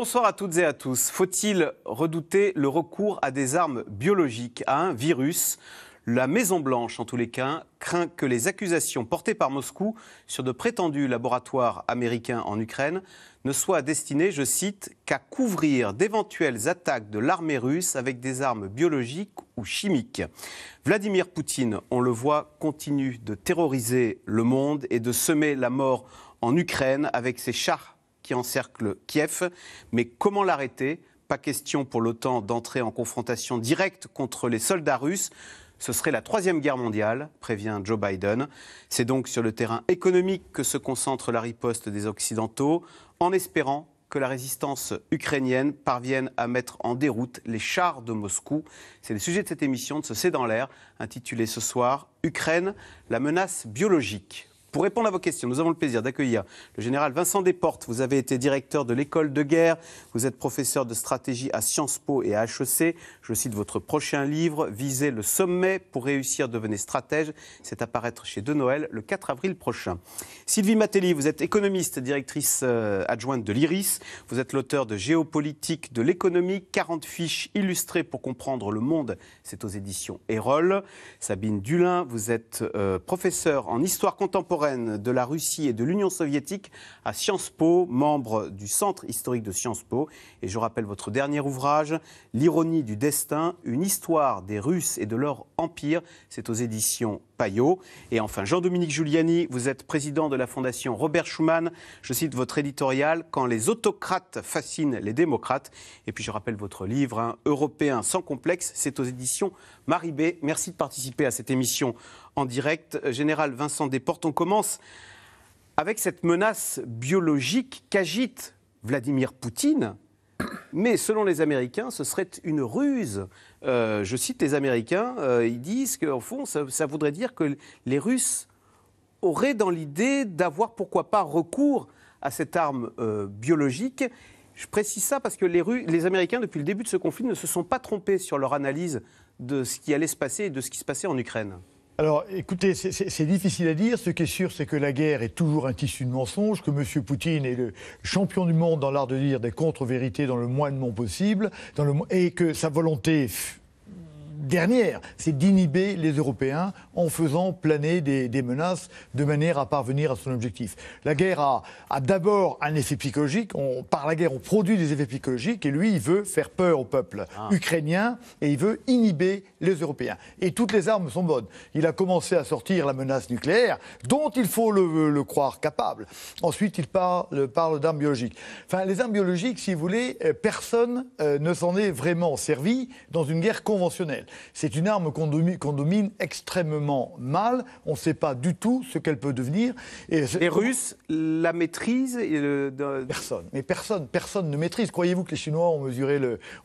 Bonsoir à toutes et à tous. Faut-il redouter le recours à des armes biologiques, à un virus la Maison-Blanche, en tous les cas, craint que les accusations portées par Moscou sur de prétendus laboratoires américains en Ukraine ne soient destinées, je cite, qu'à couvrir d'éventuelles attaques de l'armée russe avec des armes biologiques ou chimiques. Vladimir Poutine, on le voit, continue de terroriser le monde et de semer la mort en Ukraine avec ses chars qui encercle Kiev. Mais comment l'arrêter Pas question pour l'OTAN d'entrer en confrontation directe contre les soldats russes. Ce serait la troisième guerre mondiale, prévient Joe Biden. C'est donc sur le terrain économique que se concentre la riposte des Occidentaux, en espérant que la résistance ukrainienne parvienne à mettre en déroute les chars de Moscou. C'est le sujet de cette émission de ce C'est dans l'air, intitulée ce soir Ukraine, la menace biologique. Pour répondre à vos questions, nous avons le plaisir d'accueillir le général Vincent Desportes. Vous avez été directeur de l'école de guerre, vous êtes professeur de stratégie à Sciences Po et à HEC. Je cite votre prochain livre, Visez le sommet pour réussir, devenez stratège. C'est à paraître chez De Noël le 4 avril prochain. Sylvie Matelli, vous êtes économiste, directrice euh, adjointe de l'IRIS. Vous êtes l'auteur de Géopolitique de l'économie, 40 fiches illustrées pour comprendre le monde. C'est aux éditions Erol. Sabine Dulin, vous êtes euh, professeur en histoire contemporaine de la Russie et de l'Union soviétique à Sciences Po, membre du Centre historique de Sciences Po. Et je rappelle votre dernier ouvrage, L'ironie du destin, une histoire des Russes et de leur empire. C'est aux éditions Payot. Et enfin, Jean-Dominique Giuliani, vous êtes président de la Fondation Robert Schuman. Je cite votre éditorial Quand les autocrates fascinent les démocrates. Et puis je rappelle votre livre, hein, Européen sans complexe, c'est aux éditions Marie B. Merci de participer à cette émission en direct. Général Vincent Desportes, on commence avec cette menace biologique qu'agite Vladimir Poutine mais selon les Américains, ce serait une ruse. Euh, je cite les Américains, euh, ils disent qu'en fond, ça, voudrait dire que les Russes auraient dans l'idée d'avoir, pourquoi pas, recours à cette arme euh, biologique. Je précise ça parce que les, les Américains, depuis le début de ce conflit, ne se sont pas trompés sur leur analyse de ce qui allait se passer et de ce qui se passait en Ukraine. Alors, écoutez, c'est difficile à dire. Ce qui est sûr, c'est que la guerre est toujours un tissu de mensonges, que M. Poutine est le champion du monde dans l'art de dire des contre-vérités dans le moins de monde possible, dans le, et que sa volonté dernière, c'est d'inhiber les Européens en faisant planer des, menaces de manière à parvenir à son objectif. La guerre a, d'abord un effet psychologique. On, par la guerre, on produit des effets psychologiques et lui, il veut faire peur au peuple ah. ukrainien et il veut inhiber les Européens. Et toutes les armes sont bonnes. Il a commencé à sortir la menace nucléaire, dont il faut le, croire capable. Ensuite, il parle, d'armes biologiques. Enfin, les armes biologiques, si vous voulez, euh, personne euh, ne s'en est vraiment servi dans une guerre conventionnelle. C'est une arme qu'on domine, extrêmement mal. On ne sait pas du tout ce qu'elle peut devenir. Et les Russes la maîtrisent euh, Personne. Mais personne, personne ne maîtrise. Croyez-vous que les Chinois ont mesuré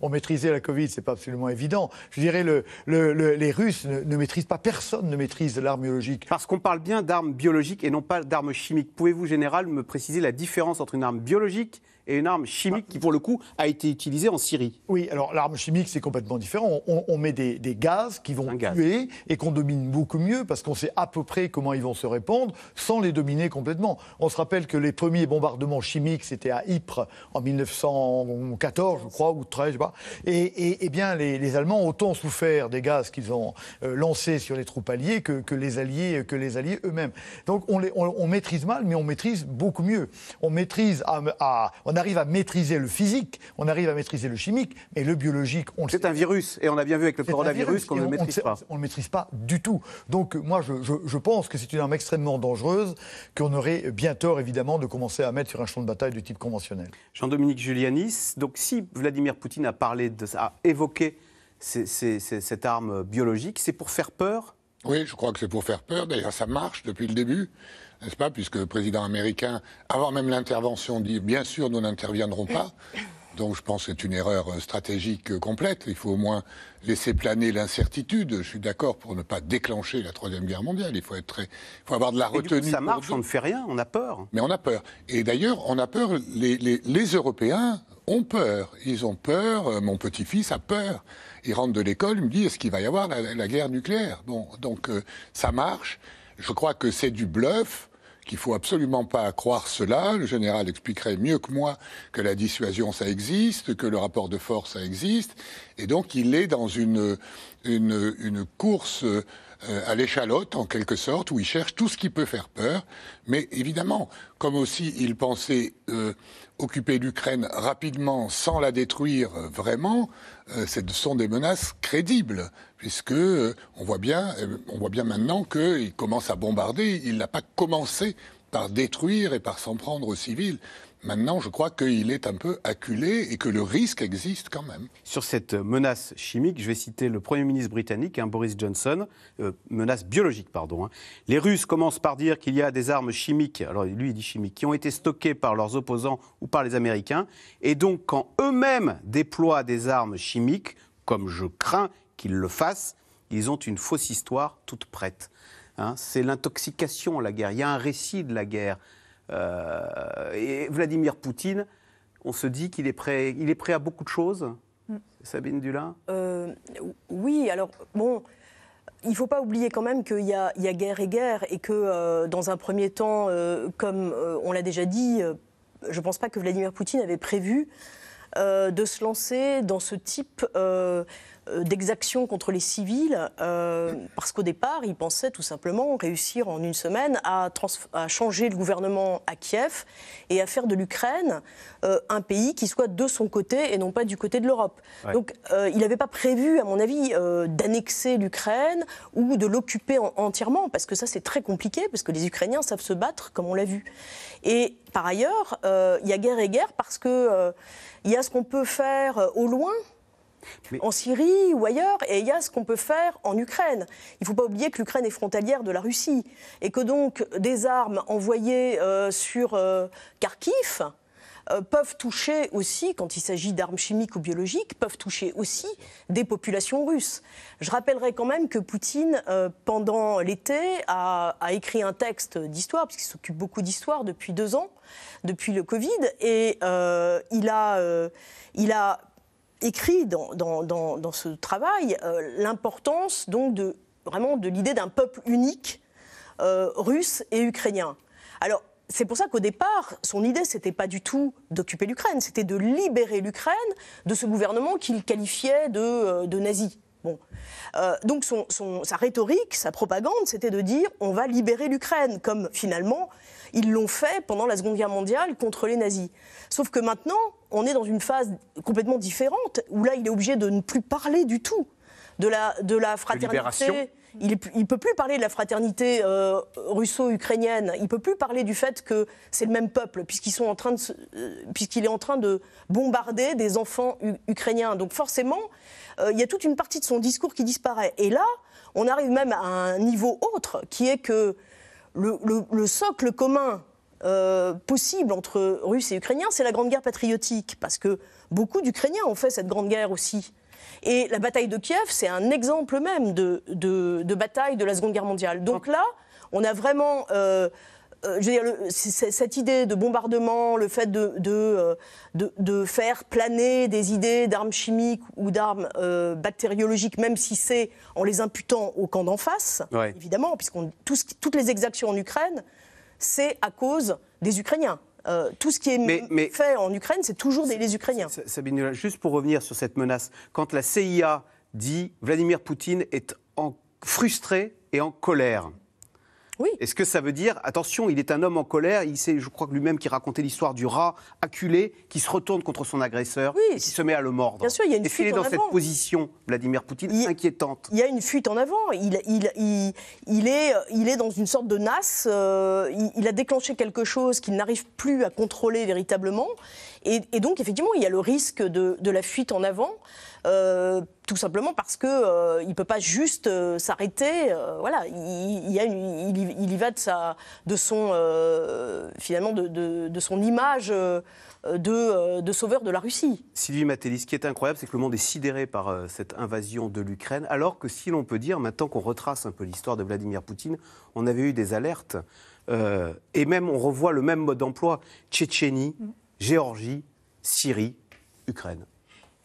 maîtrisé la Covid Ce n'est pas absolument évident. Je dirais que les Russes ne, ne, maîtrisent pas. Personne ne maîtrise l'arme biologique. Parce qu'on parle bien d'armes biologiques et non pas d'armes chimiques. Pouvez-vous, général, me préciser la différence entre une arme biologique et une arme chimique qui, pour le coup, a été utilisée en Syrie. Oui, alors l'arme chimique, c'est complètement différent. On, met des, gaz qui vont tuer et qu'on domine beaucoup mieux parce qu'on sait à peu près comment ils vont se répandre sans les dominer complètement. On se rappelle que les premiers bombardements chimiques, c'était à Ypres en 1914, je crois, ou 13, je sais pas. Et, bien, les, Allemands Allemands autant souffert des gaz qu'ils ont euh, lancés sur les troupes alliées que, les alliés, euh, alliés eux-mêmes. Donc on, les, maîtrise mal, mais on maîtrise beaucoup mieux. On maîtrise à, on arrive à maîtriser le physique, on arrive à maîtriser le chimique, mais le biologique, on le C'est un virus, et on a bien vu avec le coronavirus qu'on ne le maîtrise pas. On ne le maîtrise pas du tout. Donc moi, je, pense que c'est une arme extrêmement dangereuse, qu'on aurait bien tort, évidemment, de commencer à mettre sur un champ de bataille de type conventionnel. Jean-Dominique Julianis, donc si Vladimir Poutine a parlé de évoqué cette arme biologique, c'est pour faire peur oui, je crois que c'est pour faire peur. D'ailleurs, ça marche depuis le début n'est-ce pas Puisque le président américain, avant même l'intervention, dit bien sûr, nous n'interviendrons pas. Donc je pense que c'est une erreur euh, stratégique euh, complète. Il faut au moins laisser planer l'incertitude. Je suis d'accord pour ne pas déclencher la troisième guerre mondiale. Il faut être très, il faut avoir de la retenue. ça marche, on ne fait rien, on a peur. Mais on a peur. Et d'ailleurs, on a peur. Les, Européens ont peur. Ils ont peur. Euh, mon petit-fils a peur. Il rentre de l'école, il me dit est-ce qu'il va y avoir la, guerre nucléaire Bon, donc ça marche. Je crois que c'est du bluff qu'il faut absolument pas croire cela. Le général expliquerait mieux que moi que la dissuasion, ça existe, que le rapport de force, ça existe. Et donc, il est dans une, une, course euh, à l'échalote, en quelque sorte, où il cherche tout ce qui peut faire peur. Mais évidemment, comme aussi il pensait euh, occuper l'Ukraine rapidement sans la détruire vraiment, euh, ce sont des menaces crédibles, puisque euh, on voit bien, euh, on voit bien maintenant qu'il commence à bombarder. Il n'a pas commencé par détruire et par s'en prendre aux civils. Maintenant, je crois qu'il est un peu acculé et que le risque existe quand même. Sur cette menace chimique, je vais citer le Premier ministre britannique, hein, Boris Johnson, euh, menace biologique, pardon. Hein. Les Russes commencent par dire qu'il y a des armes chimiques, alors lui il dit chimiques, qui ont été stockées par leurs opposants ou par les Américains. Et donc, quand eux-mêmes déploient des armes chimiques, comme je crains qu'ils le fassent, ils ont une fausse histoire toute prête. Hein. c'est l'intoxication, la guerre. Il y a un récit de la guerre. Euh, et Vladimir Poutine, on se dit qu'il est prêt, il est prêt à beaucoup de choses. Mm. Sabine Dulin euh, Oui, alors bon. Il ne faut pas oublier quand même qu'il y, a guerre et guerre et que euh, dans un premier temps, comme on l'a déjà dit, je ne pense pas que Vladimir Poutine avait prévu euh, de se lancer dans ce type euh, euh, d'exaction contre les civils, parce qu'au départ, il pensait tout simplement réussir en une semaine à, changer le gouvernement à Kiev et à faire de l'Ukraine un pays qui soit de son côté et non pas du côté de l'Europe. Donc, il n'avait pas prévu, à mon avis, d'annexer l'Ukraine ou de l'occuper entièrement, parce que ça, c'est très compliqué, parce que les Ukrainiens savent se battre, comme on l'a vu. Et par ailleurs, euh, il y a guerre et guerre parce que euh, il y a ce qu'on peut faire euh, au loin, en Syrie ou ailleurs, et il y a ce qu'on peut faire en Ukraine. Il ne faut pas oublier que l'Ukraine est frontalière de la Russie, et que donc des armes envoyées sur Kharkiv, euh, peuvent toucher aussi, quand il s'agit d'armes chimiques ou biologiques, peuvent toucher aussi des populations russes. Je rappellerai quand même que Poutine, euh, pendant l'été, a, écrit un texte d'histoire, puisqu'il s'occupe beaucoup d'histoire depuis deux ans, depuis le Covid, et euh, il a... il a écrit dans, ce travail l'importance donc de vraiment de l'idée d'un peuple unique russe et ukrainien. Alors c'est pour ça qu'au départ, son idée, c'était pas du tout d'occuper l'Ukraine, c'était de libérer l'Ukraine de ce gouvernement qu'il qualifiait de, euh, de nazi. Bon. Euh, donc sa rhétorique, sa propagande, c'était de dire on va libérer l'Ukraine, comme finalement ils l'ont fait pendant la Seconde Guerre mondiale contre les nazis. Sauf que maintenant, on est dans une phase complètement différente, où là, il est obligé de ne plus parler du tout de la, de la fraternité. Il ne peut plus parler de la fraternité euh, russo-ukrainienne. Il ne peut plus parler du fait que c'est le même peuple, puisqu'ils sont en train euh, puisqu'il est en train de bombarder des enfants ukrainiens. Donc forcément, euh, il y a toute une partie de son discours qui disparaît. Et là, on arrive même à un niveau autre, qui est que le, socle commun possible entre Russes et Ukrainiens, c'est la Grande Guerre patriotique, parce que beaucoup d'Ukrainiens ont fait cette Grande Guerre aussi. Et la bataille de Kiev, c'est un exemple même de, bataille de la Seconde Guerre mondiale. Donc là, on a vraiment... Euh, euh, cette idée de bombardement, le fait euh, de, faire planer des idées d'armes chimiques ou d'armes bactériologiques, même si c'est en les imputant au camp d'en face, évidemment, puisque toutes les exactions en Ukraine, c'est à cause des Ukrainiens. Euh, tout ce qui est fait en Ukraine, c'est toujours des, les Ukrainiens. Sabine, juste pour revenir sur cette menace, quand la CIA dit Vladimir Poutine est en, frustré et en colère, est-ce que ça veut dire, attention, il est un homme en colère, il sait, je crois que lui-même qui racontait l'histoire du rat acculé qui se retourne contre son agresseur qui se met à le mordre Bien sûr, il y a une est est dans cette position, Vladimir Poutine, inquiétante Il y a une fuite en avant. Il, est, dans une sorte de nasse. Euh, il, a déclenché quelque chose qu'il n'arrive plus à contrôler véritablement. Et, donc, effectivement, il y a le risque de, de la fuite en avant. Euh, tout simplement parce que ne euh, il peut pas juste euh, s'arrêter. voilà, il, y va de son finalement de, son image. De, sauveur de la Russie. Sylvie Matelis. ce qui est incroyable, c'est que le monde est sidéré par cette invasion de l'Ukraine, alors que si l'on peut dire, maintenant qu'on retrace un peu l'histoire de Vladimir Poutine, on avait eu des alertes, et même on revoit le même mode d'emploi, Tchétchénie, mm. Géorgie, Syrie, Ukraine.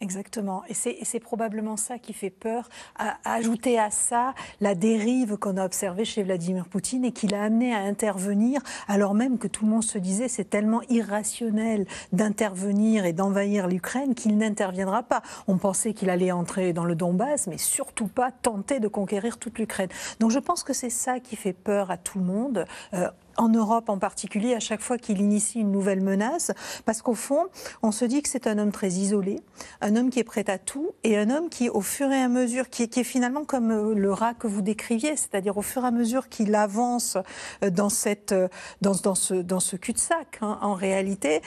Exactement. Et c'est probablement ça qui fait peur. À, ajouter à ça la dérive qu'on a observée chez Vladimir Poutine et qui l'a amené à intervenir, alors même que tout le monde se disait c'est tellement irrationnel d'intervenir et d'envahir l'Ukraine qu'il n'interviendra pas. On pensait qu'il allait entrer dans le Donbass, mais surtout pas tenter de conquérir toute l'Ukraine. Donc je pense que c'est ça qui fait peur à tout le monde. Euh, en Europe en particulier, à chaque fois qu'il initie une nouvelle menace, parce qu'au fond, on se dit que c'est un homme très isolé, un homme qui est prêt à tout, et un homme qui, au fur et à mesure, qui, est finalement comme euh, le rat que vous décriviez, c'est-à-dire au fur et à mesure qu'il avance euh, dans, cette, euh, dans, ce, dans ce cul-de-sac, hein, en réalité,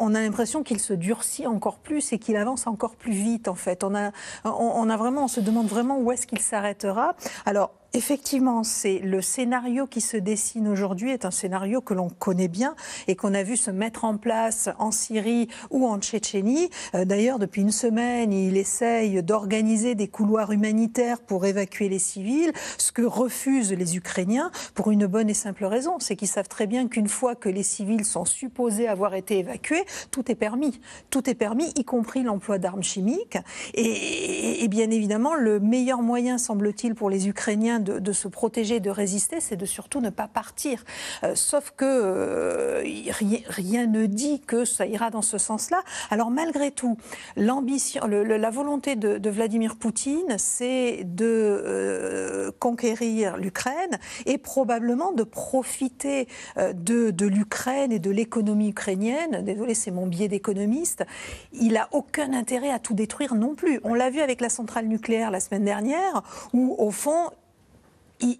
on a l'impression qu'il se durcit encore plus et qu'il avance encore plus vite, en fait. On a, on a vraiment, on se demande vraiment où est-ce qu'il s'arrêtera. Alors, Effectivement, c'est le scénario qui se dessine aujourd'hui est un scénario que l'on connaît bien et qu'on a vu se mettre en place en Syrie ou en Tchétchénie. Euh, d'ailleurs, depuis une semaine, il essaye d'organiser des couloirs humanitaires pour évacuer les civils, ce que refusent les Ukrainiens pour une bonne et simple raison, c'est qu'ils savent très bien qu'une fois que les civils sont supposés avoir été évacués, tout est permis. Tout est permis, y compris l'emploi d'armes chimiques. Et, et bien évidemment, le meilleur moyen, semble-t-il, pour les Ukrainiens de, se protéger, de résister, c'est de surtout ne pas partir. Euh, sauf que euh, rien, ne dit que ça ira dans ce sens-là. Alors malgré tout, l'ambition, la volonté de, Vladimir Poutine, c'est de euh, conquérir l'Ukraine et probablement de profiter de, l'Ukraine et de l'économie ukrainienne. Désolé, c'est mon biais d'économiste. Il a aucun intérêt à tout détruire non plus. On l'a vu avec la centrale nucléaire la semaine dernière, où au fond,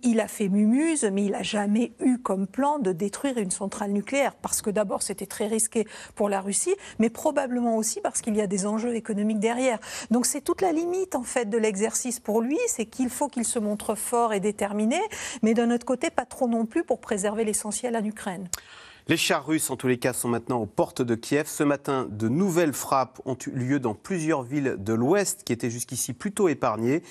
il, a fait mumuse, mais il n'a jamais eu comme plan de détruire une centrale nucléaire, parce que d'abord c'était très risqué pour la Russie, mais probablement aussi parce qu'il y a des enjeux économiques derrière. Donc c'est toute la limite en fait de l'exercice pour lui, c'est qu'il faut qu'il se montre fort et déterminé, mais d'un autre côté pas trop non plus pour préserver l'essentiel en Ukraine. Les chars russes, en tous les cas, sont maintenant aux portes de Kiev. Ce matin, de nouvelles frappes ont eu lieu dans plusieurs villes de l'Ouest qui étaient jusqu'ici plutôt épargnées.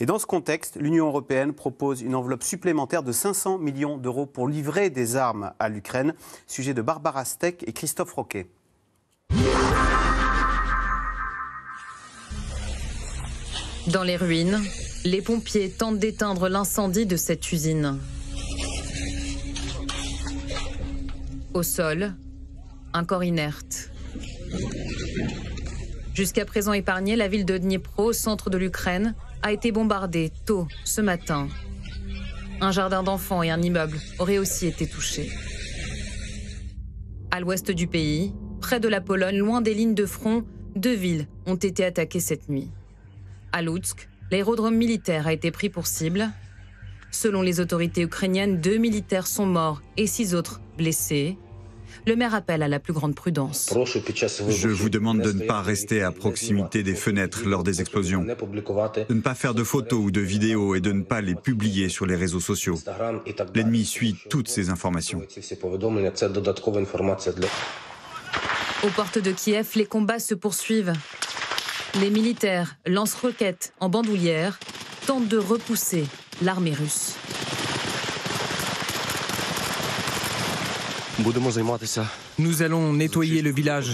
Et dans ce contexte, l'Union européenne propose une enveloppe supplémentaire de 500 millions d'euros pour livrer des armes à l'Ukraine. Sujet de Barbara Steck et Christophe Roquet. Dans les ruines, les pompiers tentent d'éteindre l'incendie de cette usine. Au sol, un corps inerte. Jusqu'à présent épargnée, la ville de Dnipro, centre de l'Ukraine, a été bombardée tôt ce matin. Un jardin d'enfants et un immeuble auraient aussi été touchés. À l'ouest du pays, près de la Pologne, loin des lignes de front, deux villes ont été attaquées cette nuit. À Lutsk, l'aérodrome militaire a été pris pour cible. Selon les autorités ukrainiennes, deux militaires sont morts et six autres blessés. Le maire appelle à la plus grande prudence. Je vous demande de ne pas rester à proximité des fenêtres lors des explosions, de ne pas faire de photos ou de vidéos et de ne pas les publier sur les réseaux sociaux. L'ennemi suit toutes ces informations. Aux portes de Kiev, les combats se poursuivent. Les militaires lancent roquettes en bandoulière, tentent de repousser l'armée russe. Nous allons nettoyer le village.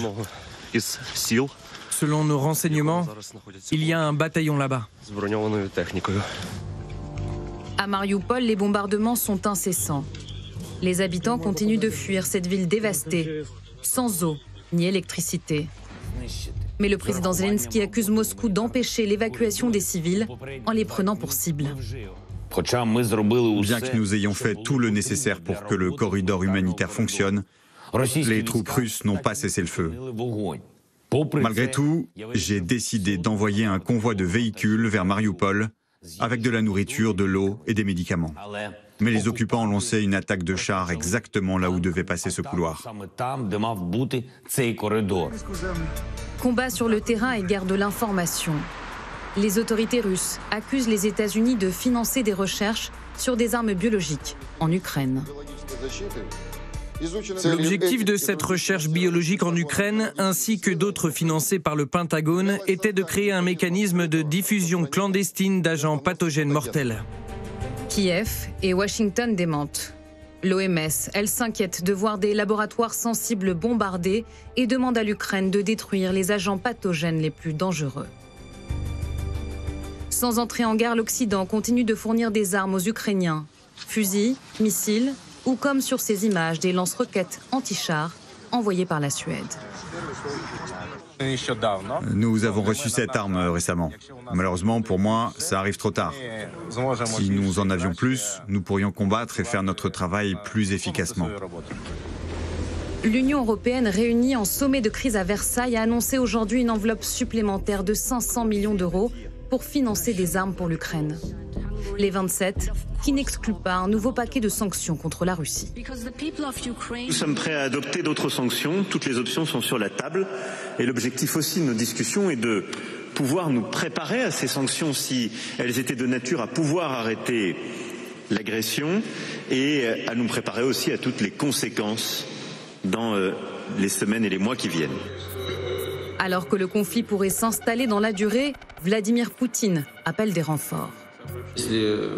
Selon nos renseignements, il y a un bataillon là-bas. À Mariupol, les bombardements sont incessants. Les habitants continuent de fuir cette ville dévastée, sans eau ni électricité. Mais le président Zelensky accuse Moscou d'empêcher l'évacuation des civils en les prenant pour cible. Bien que nous ayons fait tout le nécessaire pour que le corridor humanitaire fonctionne, les troupes russes n'ont pas cessé le feu. Malgré tout, j'ai décidé d'envoyer un convoi de véhicules vers Mariupol avec de la nourriture, de l'eau et des médicaments. Mais les occupants ont lancé une attaque de chars exactement là où devait passer ce couloir. Combat sur le terrain et guerre de l'information. Les autorités russes accusent les États-Unis de financer des recherches sur des armes biologiques en Ukraine. L'objectif de cette recherche biologique en Ukraine, ainsi que d'autres financées par le Pentagone, était de créer un mécanisme de diffusion clandestine d'agents pathogènes mortels. Kiev et Washington démentent. L'OMS, elle s'inquiète de voir des laboratoires sensibles bombardés et demande à l'Ukraine de détruire les agents pathogènes les plus dangereux. Sans entrer en guerre, l'Occident continue de fournir des armes aux Ukrainiens. Fusils, missiles ou comme sur ces images, des lance-roquettes anti-chars envoyés par la Suède. Nous avons reçu cette arme euh, récemment. Malheureusement, pour moi, ça arrive trop tard. Si nous en avions plus, nous pourrions combattre et faire notre travail plus efficacement. L'Union européenne réunie en sommet de crise à Versailles a annoncé aujourd'hui une enveloppe supplémentaire de 500 millions d'euros pour financer des armes pour l'Ukraine. Les 27, qui n'excluent pas un nouveau paquet de sanctions contre la Russie. Nous sommes prêts à adopter d'autres sanctions. Toutes les options sont sur la table. Et l'objectif aussi de nos discussions est de pouvoir nous préparer à ces sanctions si elles étaient de nature à pouvoir arrêter l'agression et à nous préparer aussi à toutes les conséquences dans euh, les semaines et les mois qui viennent. Alors que le conflit pourrait s'installer dans la durée, Vladimir Poutine appelle des renforts. Euh,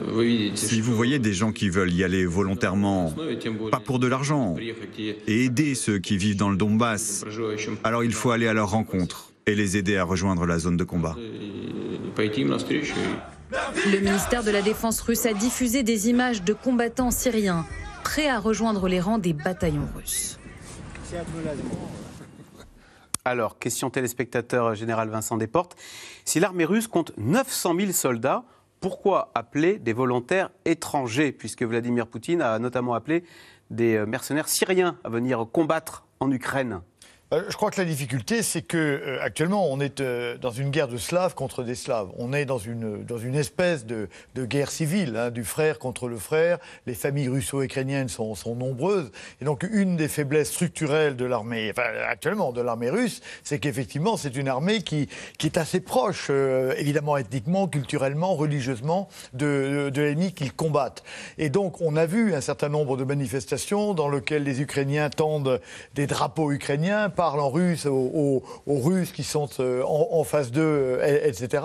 si vous voyez des gens qui veulent y aller volontairement, pas pour de l'argent, et aider ceux qui vivent dans le Donbass, alors il faut aller à leur rencontre et les aider à rejoindre la zone de combat. Le ministère de la Défense russe a diffusé des images de combattants syriens prêts à rejoindre les rangs des bataillons russes. Alors, question téléspectateur général Vincent Desportes. Si l'armée russe compte 900 000 soldats, pourquoi appeler des volontaires étrangers Puisque Vladimir Poutine a notamment appelé des euh, mercenaires syriens à venir combattre en Ukraine. Euh, je crois que la difficulté, c'est que euh, actuellement, on est euh, dans une guerre de Slaves contre des Slaves. On est dans une, dans une espèce de, de guerre civile, hein, du frère contre le frère. Les familles russo-ukrainiennes sont, sont, nombreuses. Et donc, une des faiblesses structurelles de l'armée, enfin, actuellement, de l'armée russe, c'est qu'effectivement, c'est une armée qui, qui est assez proche, évidemment, ethniquement, culturellement, religieusement, de, de, l'ennemi qu'ils combattent. Et donc, on a vu un certain nombre de manifestations dans lesquelles les Ukrainiens tendent des drapeaux ukrainiens, parle en russe aux, Russes qui sont euh, en, face d'eux, euh, etc.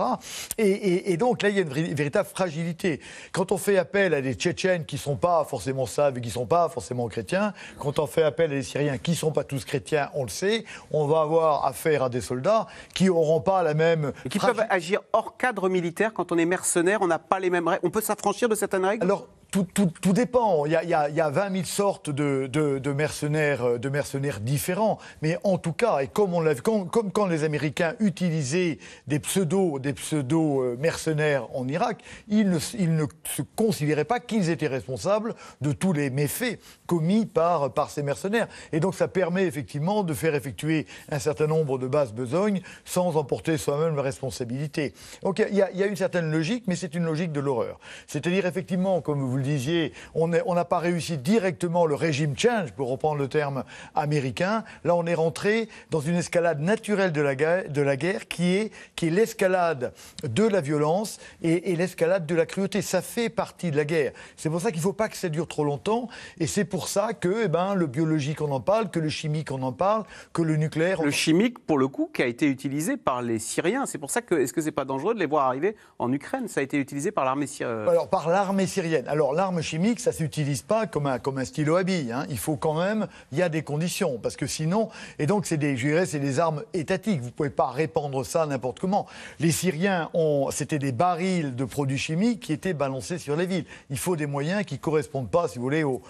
Et, donc là, il y a une véritable fragilité. Quand on fait appel à des Tchétchènes qui ne sont pas forcément saves et qui ne sont pas forcément chrétiens, quand on fait appel à des Syriens qui ne sont pas tous chrétiens, on le sait, on va avoir affaire à des soldats qui n'auront pas la même... qui peuvent agir hors cadre militaire quand on est mercenaire, on n'a pas les mêmes règles. On peut s'affranchir de certaines règles Alors, tout, dépend. Il y, a, il y, 20 000 sortes de, euh, de, mercenaires, différents. Mais en tout cas, et comme, on comme, quand les Américains utilisaient des pseudo, des pseudo euh, mercenaires en Irak, ils ils ne se considéraient pas qu'ils étaient responsables de tous les méfaits commis par, par ces mercenaires. Et donc ça permet effectivement de faire effectuer un certain nombre de basses besognes sans emporter soi-même la responsabilité. Donc il y, y, a une certaine logique, mais c'est une logique de l'horreur. C'est-à-dire effectivement, comme vous le disiez, on n'a on pas réussi directement le régime change, pour reprendre le terme américain. Là, on est rentré dans une escalade naturelle de la guerre, de la guerre qui est, qui est l'escalade de la violence et, et l'escalade de la cruauté. Ça fait partie de la guerre. C'est pour ça qu'il ne faut pas que ça dure trop longtemps. Et c'est pour pour ça que eh ben, le biologique, on en parle, que le chimique, on en parle, que le nucléaire. Le chimique, pour le coup, qui a été utilisé par les Syriens. C'est pour ça que, est-ce que c'est pas dangereux de les voir arriver en Ukraine Ça a été utilisé par l'armée syrienne. Euh, Alors, par l'armée syrienne. Alors, l'arme chimique, ça s'utilise pas comme un, comme un stylo à billes. Hein. Il faut quand même, il y a des conditions, parce que sinon, et donc, c'est des, je dirais, c'est des armes étatiques. Vous pouvez pas répandre ça n'importe comment. Les Syriens ont, c'était des barils de produits chimiques qui étaient balancés sur les villes. Il faut des moyens qui correspondent pas, si vous voulez, aux,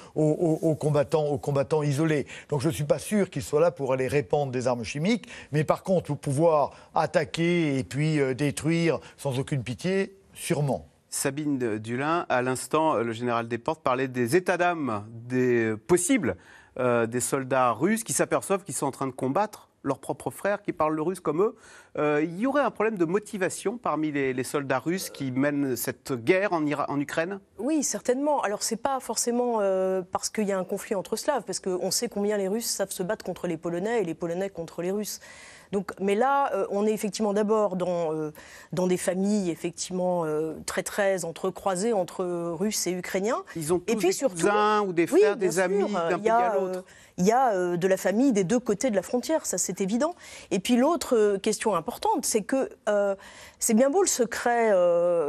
aux, combattants, aux combattants isolés. Donc je ne suis pas sûr qu'ils soient là pour aller répandre des armes chimiques, mais par contre, pour pouvoir attaquer et puis euh, détruire sans aucune pitié, sûrement. Sabine Dulin, à l'instant, euh, le général Desportes parlait des états d'âme des euh, possibles des soldats russes qui s'aperçoivent qu'ils sont en train de combattre leurs propres frères qui parlent le russe comme eux. Euh, il y aurait un problème de motivation parmi les, soldats russes qui mènent cette guerre en, en Ukraine Oui, certainement. Alors, ce n'est pas forcément euh, parce qu'il y a un conflit entre Slaves, parce qu'on sait combien les Russes savent se battre contre les Polonais et les Polonais contre les Russes. Donc, mais là, euh, on est effectivement d'abord dans, euh, dans des familles effectivement euh, très très entrecroisées entre Russes et Ukrainiens. Ils ont tous et puis, des cousins ou des frères, des amis d'un pays à l'autre. Il y a de la famille des deux côtés de la frontière, ça c'est évident. Et puis l'autre question importante, c'est que c'est bien beau le secret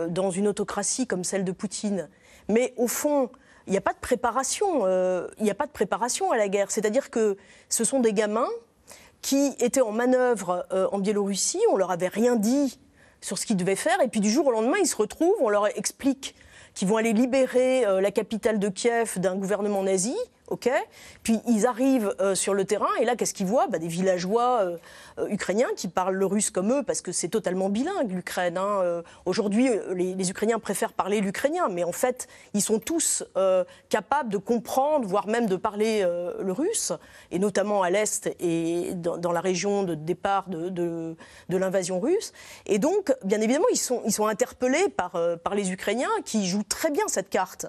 dans une autocratie comme celle de Poutine, mais au fond, il n'y a pas de préparation. Il n'y a pas de préparation à la guerre. C'est-à-dire que ce sont des gamins qui étaient en manœuvre euh, en Biélorussie. On leur avait rien dit sur ce qu'ils devaient faire. Et puis du jour au lendemain, ils se retrouvent, on leur explique qu'ils vont aller libérer euh, la capitale de Kiev d'un gouvernement nazi ok Puis ils arrivent euh, sur le terrain et là, qu'est-ce qu'ils voient bah, Des villageois euh, euh, ukrainiens qui parlent le russe comme eux parce que c'est totalement bilingue l'Ukraine. Hein, Aujourd'hui, les, Ukrainiens préfèrent parler l'ukrainien, mais en fait, ils sont tous capables de comprendre, voire même de parler le russe, et notamment à l'est et dans, la région de départ de, l'invasion russe. Et donc, bien évidemment, ils sont, interpellés par les Ukrainiens qui jouent très bien cette carte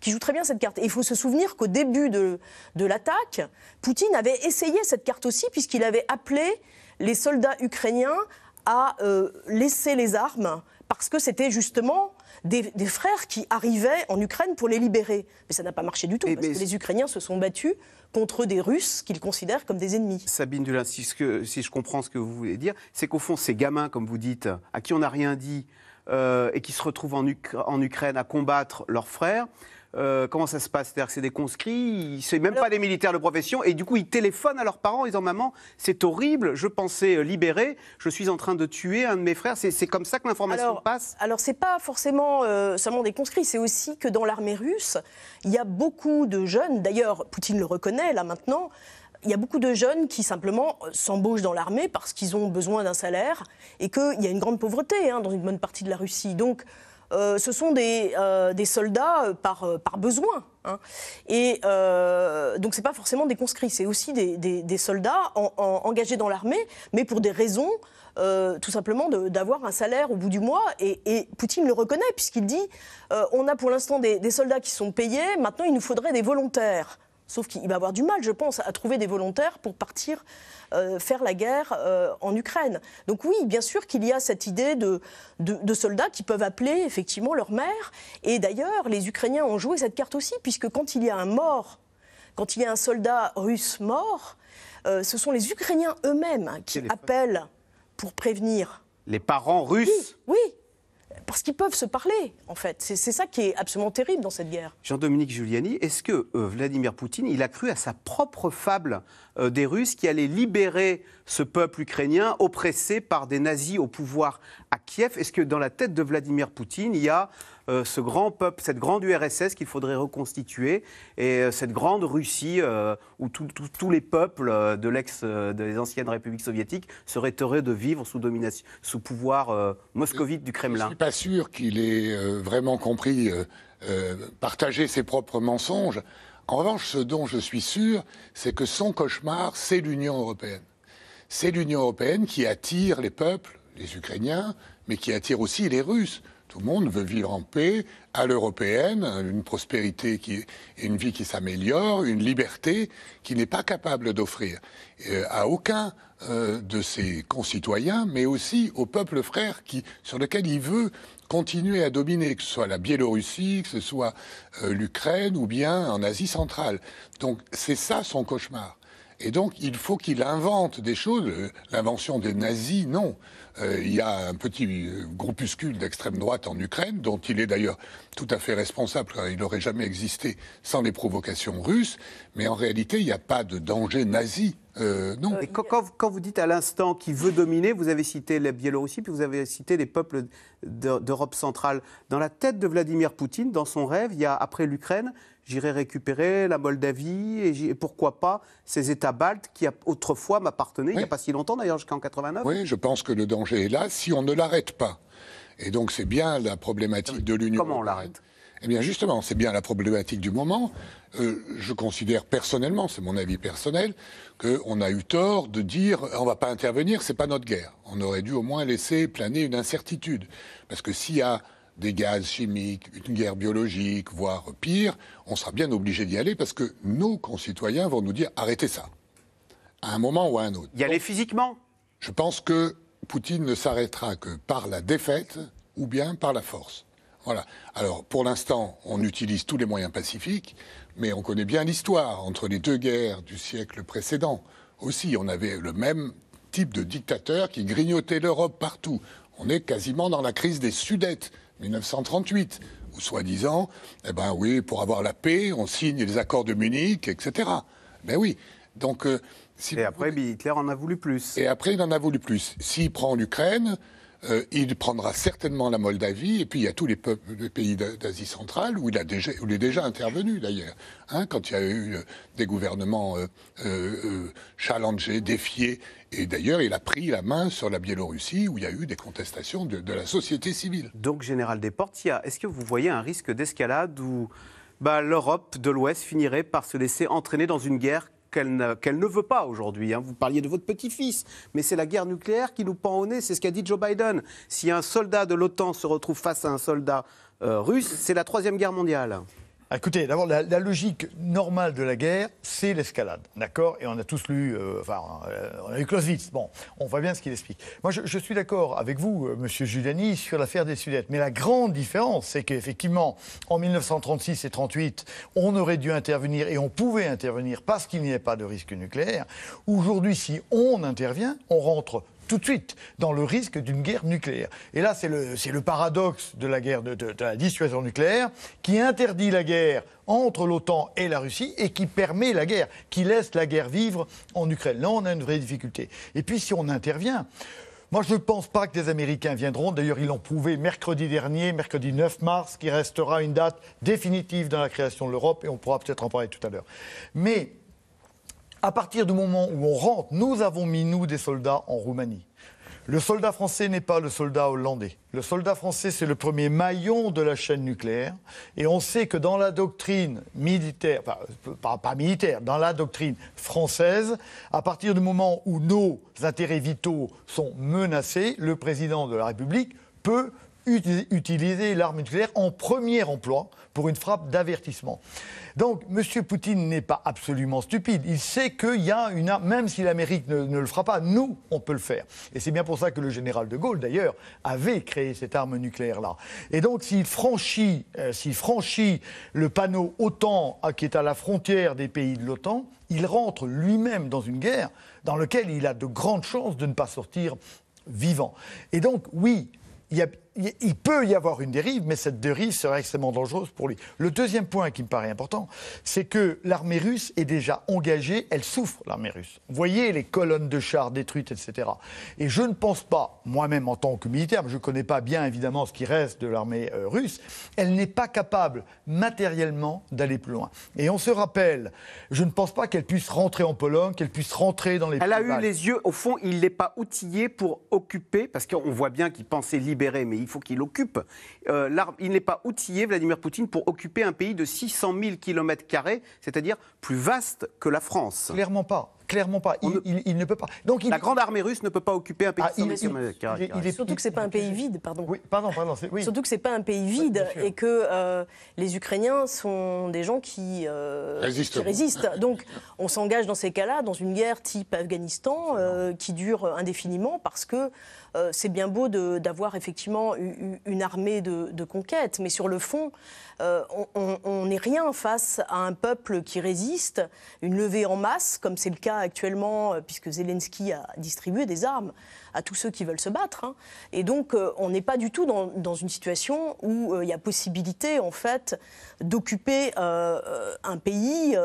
qui joue très bien cette carte. il faut se souvenir qu'au début de, l'attaque, Poutine avait essayé cette carte aussi, puisqu'il avait appelé les soldats ukrainiens à euh, laisser les armes, parce que c'était justement des, frères qui arrivaient en Ukraine pour les libérer. Mais ça n'a pas marché du tout, parce que les Ukrainiens se sont battus contre des Russes qu'ils considèrent comme des ennemis. Sabine Dulin, si je comprends ce que vous voulez dire, c'est qu'au fond, ces gamins, comme vous dites, à qui on n'a rien dit, euh, et qui se retrouvent en, en, Ukraine à combattre leurs frères. Euh, comment ça se passe C'est-à-dire que c'est des conscrits, c'est même pas des militaires de profession, et du coup ils téléphonent à leurs parents en disant Maman, c'est horrible, je pensais euh, libérer, je suis en train de tuer un de mes frères. C'est comme ça que l'information passe Alors c'est pas forcément seulement des conscrits, c'est aussi que dans l'armée russe, il y a beaucoup de jeunes, d'ailleurs Poutine le reconnaît là maintenant, il y a beaucoup de jeunes qui simplement euh, s'embauchent dans l'armée parce qu'ils ont besoin d'un salaire et qu'il y a une grande pauvreté hein, dans une bonne partie de la Russie. Donc, euh, ce sont des, euh, soldats par, besoin. Hein. Et donc, ce n'est pas forcément des conscrits, c'est aussi des, soldats engagés dans l'armée, mais pour des raisons tout simplement d'avoir un salaire au bout du mois. Et, Poutine le reconnaît puisqu'il dit on a pour l'instant des, soldats qui sont payés, maintenant il nous faudrait des volontaires. Sauf qu'il va avoir du mal, je pense, à trouver des volontaires pour partir euh, faire la guerre euh, en Ukraine. Donc oui, bien sûr qu'il y a cette idée de, soldats qui peuvent appeler effectivement leur mère. Et d'ailleurs, les Ukrainiens ont joué cette carte aussi, puisque quand il y a un mort, quand il y a un soldat russe mort, euh, ce sont les Ukrainiens eux-mêmes qui appellent pour prévenir. Les parents russes oui parce qu'ils peuvent se parler, en fait. C'est ça qui est absolument terrible dans cette guerre. Jean-Dominique Giuliani, est-ce que euh, Vladimir Poutine, il a cru à sa propre fable euh, des Russes qui allaient libérer ce peuple ukrainien oppressé par des nazis au pouvoir Kiev Est-ce que dans la tête de Vladimir Poutine, il y a euh, ce grand peuple, cette grande URSS qu'il faudrait reconstituer et euh, cette grande Russie euh, où tous les peuples de l'ex, des anciennes républiques soviétiques seraient heureux de vivre sous domination, sous pouvoir moscovite du Kremlin. Je ne suis pas sûr qu'il ait vraiment compris, partager ses propres mensonges. En revanche, ce dont je suis sûr, c'est que son cauchemar, c'est l'Union européenne. C'est l'Union européenne qui attire les peuples, les Ukrainiens, mais qui attire aussi les Russes. Tout le monde veut vivre en paix, à l'européenne, une prospérité qui, une vie qui s'améliore, une liberté qui n'est pas capable d'offrir euh, à aucun euh, de ses concitoyens, mais aussi au peuple frère qui, sur lequel il veut continuer à dominer, que ce soit la Biélorussie, que ce soit euh, l'Ukraine ou bien en Asie centrale. Donc c'est ça son cauchemar. Et donc il faut qu'il invente des choses. L'invention des nazis, non. Euh, il y a un petit euh, groupuscule d'extrême droite en Ukraine, dont il est d'ailleurs tout à fait responsable, car hein. il n'aurait jamais existé sans les provocations russes. Mais en réalité, il n'y a pas de danger nazi euh, non. quand, vous dites à l'instant qui veut dominer, vous avez cité la Biélorussie, puis vous avez cité les peuples d'Europe centrale. Dans la tête de Vladimir Poutine, dans son rêve, il y a, après l'Ukraine, J'irai récupérer la Moldavie et, pourquoi pas ces États baltes qui autrefois m'appartenaient, il n'y a pas si longtemps d'ailleurs, jusqu'en 89. Oui, je pense que le danger est là si on ne l'arrête pas. Et donc c'est bien la problématique de l'Union. Comment on l'arrête eh bien, justement, c'est bien la problématique du moment. Euh, je considère personnellement, c'est mon avis personnel, qu'on a eu tort de dire on ne va pas intervenir, c'est pas notre guerre. On aurait dû au moins laisser planer une incertitude. Parce que s'il y a des gaz chimiques, une guerre biologique, voire pire, on sera bien obligé d'y aller parce que nos concitoyens vont nous dire arrêtez ça, à un moment ou à un autre. Y aller physiquement Je pense que Poutine ne s'arrêtera que par la défaite ou bien par la force. Voilà. Alors, pour l'instant, on utilise tous les moyens pacifiques, mais on connaît bien l'histoire entre les deux guerres du siècle précédent. Aussi, on avait le même type de dictateur qui grignotait l'Europe partout. On est quasiment dans la crise des Sudètes 1938, ou soi-disant, eh ben oui, pour avoir la paix, on signe les accords de Munich, etc. Ben oui. Donc. Euh, et après, Hitler en a voulu plus. Et après, il en a voulu plus. S'il prend l'Ukraine, euh, il prendra certainement la Moldavie, et puis il y a tous les, peuples, pays d'Asie centrale où il, a déjà, est déjà intervenu d'ailleurs, hein, quand il y a eu euh, des gouvernements euh, challengés, défiés, et d'ailleurs il a pris la main sur la Biélorussie où il y a eu des contestations de, la société civile. Donc, Général Desportes, est-ce que vous voyez un risque d'escalade où bah, l'Europe de l'Ouest finirait par se laisser entraîner dans une guerre qu'elle ne, veut pas aujourd'hui. Hein. Vous parliez de votre petit-fils, mais c'est la guerre nucléaire qui nous pend au nez, c'est ce qu'a dit Joe Biden. Si un soldat de l'OTAN se retrouve face à un soldat euh, russe, c'est la Troisième Guerre mondiale. Ah, écoutez, d'abord, la, logique normale de la guerre, c'est l'escalade. D'accord Et on a tous lu, euh, enfin, euh, on a lu Clausewitz. Bon, on voit bien ce qu'il explique. Moi, je, suis d'accord avec vous, euh, M. Giuliani, sur l'affaire des Sudètes. Mais la grande différence, c'est qu'effectivement, en 1936 et 1938, on aurait dû intervenir et on pouvait intervenir parce qu'il n'y avait pas de risque nucléaire. Aujourd'hui, si on intervient, on rentre tout de suite dans le risque d'une guerre nucléaire. Et là, c'est le, le, paradoxe de la guerre de, de, de la dissuasion nucléaire qui interdit la guerre entre l'OTAN et la Russie et qui permet la guerre, qui laisse la guerre vivre en Ukraine. Là, on a une vraie difficulté. Et puis, si on intervient, moi, je ne pense pas que des Américains viendront. D'ailleurs, ils l'ont prouvé mercredi dernier, mercredi 9 mars, qui restera une date définitive dans la création de l'Europe, et on pourra peut-être en parler tout à l'heure. Mais à partir du moment où on rentre, nous avons mis, nous, des soldats en Roumanie. Le soldat français n'est pas le soldat hollandais. Le soldat français, c'est le premier maillon de la chaîne nucléaire. Et on sait que dans la doctrine militaire, pas, pas, militaire, dans la doctrine française, à partir du moment où nos intérêts vitaux sont menacés, le président de la République peut utiliser l'arme nucléaire en premier emploi pour une frappe d'avertissement. Donc, M. Poutine n'est pas absolument stupide. Il sait qu'il y a une arme, même si l'Amérique ne, le fera pas, nous, on peut le faire. Et c'est bien pour ça que le général de Gaulle, d'ailleurs, avait créé cette arme nucléaire-là. Et donc, s'il franchit, euh, s'il franchit le panneau OTAN euh, qui est à la frontière des pays de l'OTAN, il rentre lui-même dans une guerre dans laquelle il a de grandes chances de ne pas sortir vivant. Et donc, oui, il y a il peut y avoir une dérive, mais cette dérive serait extrêmement dangereuse pour lui. Le deuxième point qui me paraît important, c'est que l'armée russe est déjà engagée, elle souffre, l'armée russe. Vous voyez les colonnes de chars détruites, etc. Et je ne pense pas, moi-même en tant que militaire, mais je ne connais pas bien évidemment ce qui reste de l'armée euh, russe, elle n'est pas capable matériellement d'aller plus loin. Et on se rappelle, je ne pense pas qu'elle puisse rentrer en Pologne, qu'elle puisse rentrer dans les... Elle a eu les yeux, au fond, il n'est pas outillé pour occuper, parce qu'on voit bien qu'il pensait libérer, mais il il faut qu'il occupe. Euh, il n'est pas outillé, Vladimir Poutine, pour occuper un pays de 600 000 km, c'est-à-dire plus vaste que la France. Clairement pas. Clairement pas. Il, ne... peut pas. Donc La grande armée russe ne peut pas occuper un pays. Ah, de 000 km. Surtout que c'est pas un pays vide, pardon. Oui, pardon, Surtout que c'est pas un pays vide et que euh, les Ukrainiens sont des gens qui, euh, résistent. Donc on s'engage dans ces cas-là dans une guerre type Afghanistan qui dure indéfiniment parce que c'est bien beau d'avoir effectivement une armée de de, conquête. Mais sur le fond, euh, on n'est rien face à un peuple qui résiste, une levée en masse, comme c'est le cas actuellement, euh, puisque Zelensky a distribué des armes à tous ceux qui veulent se battre. Hein. Et donc, euh, on n'est pas du tout dans, une situation où euh, il y a possibilité, en fait, d'occuper euh, un pays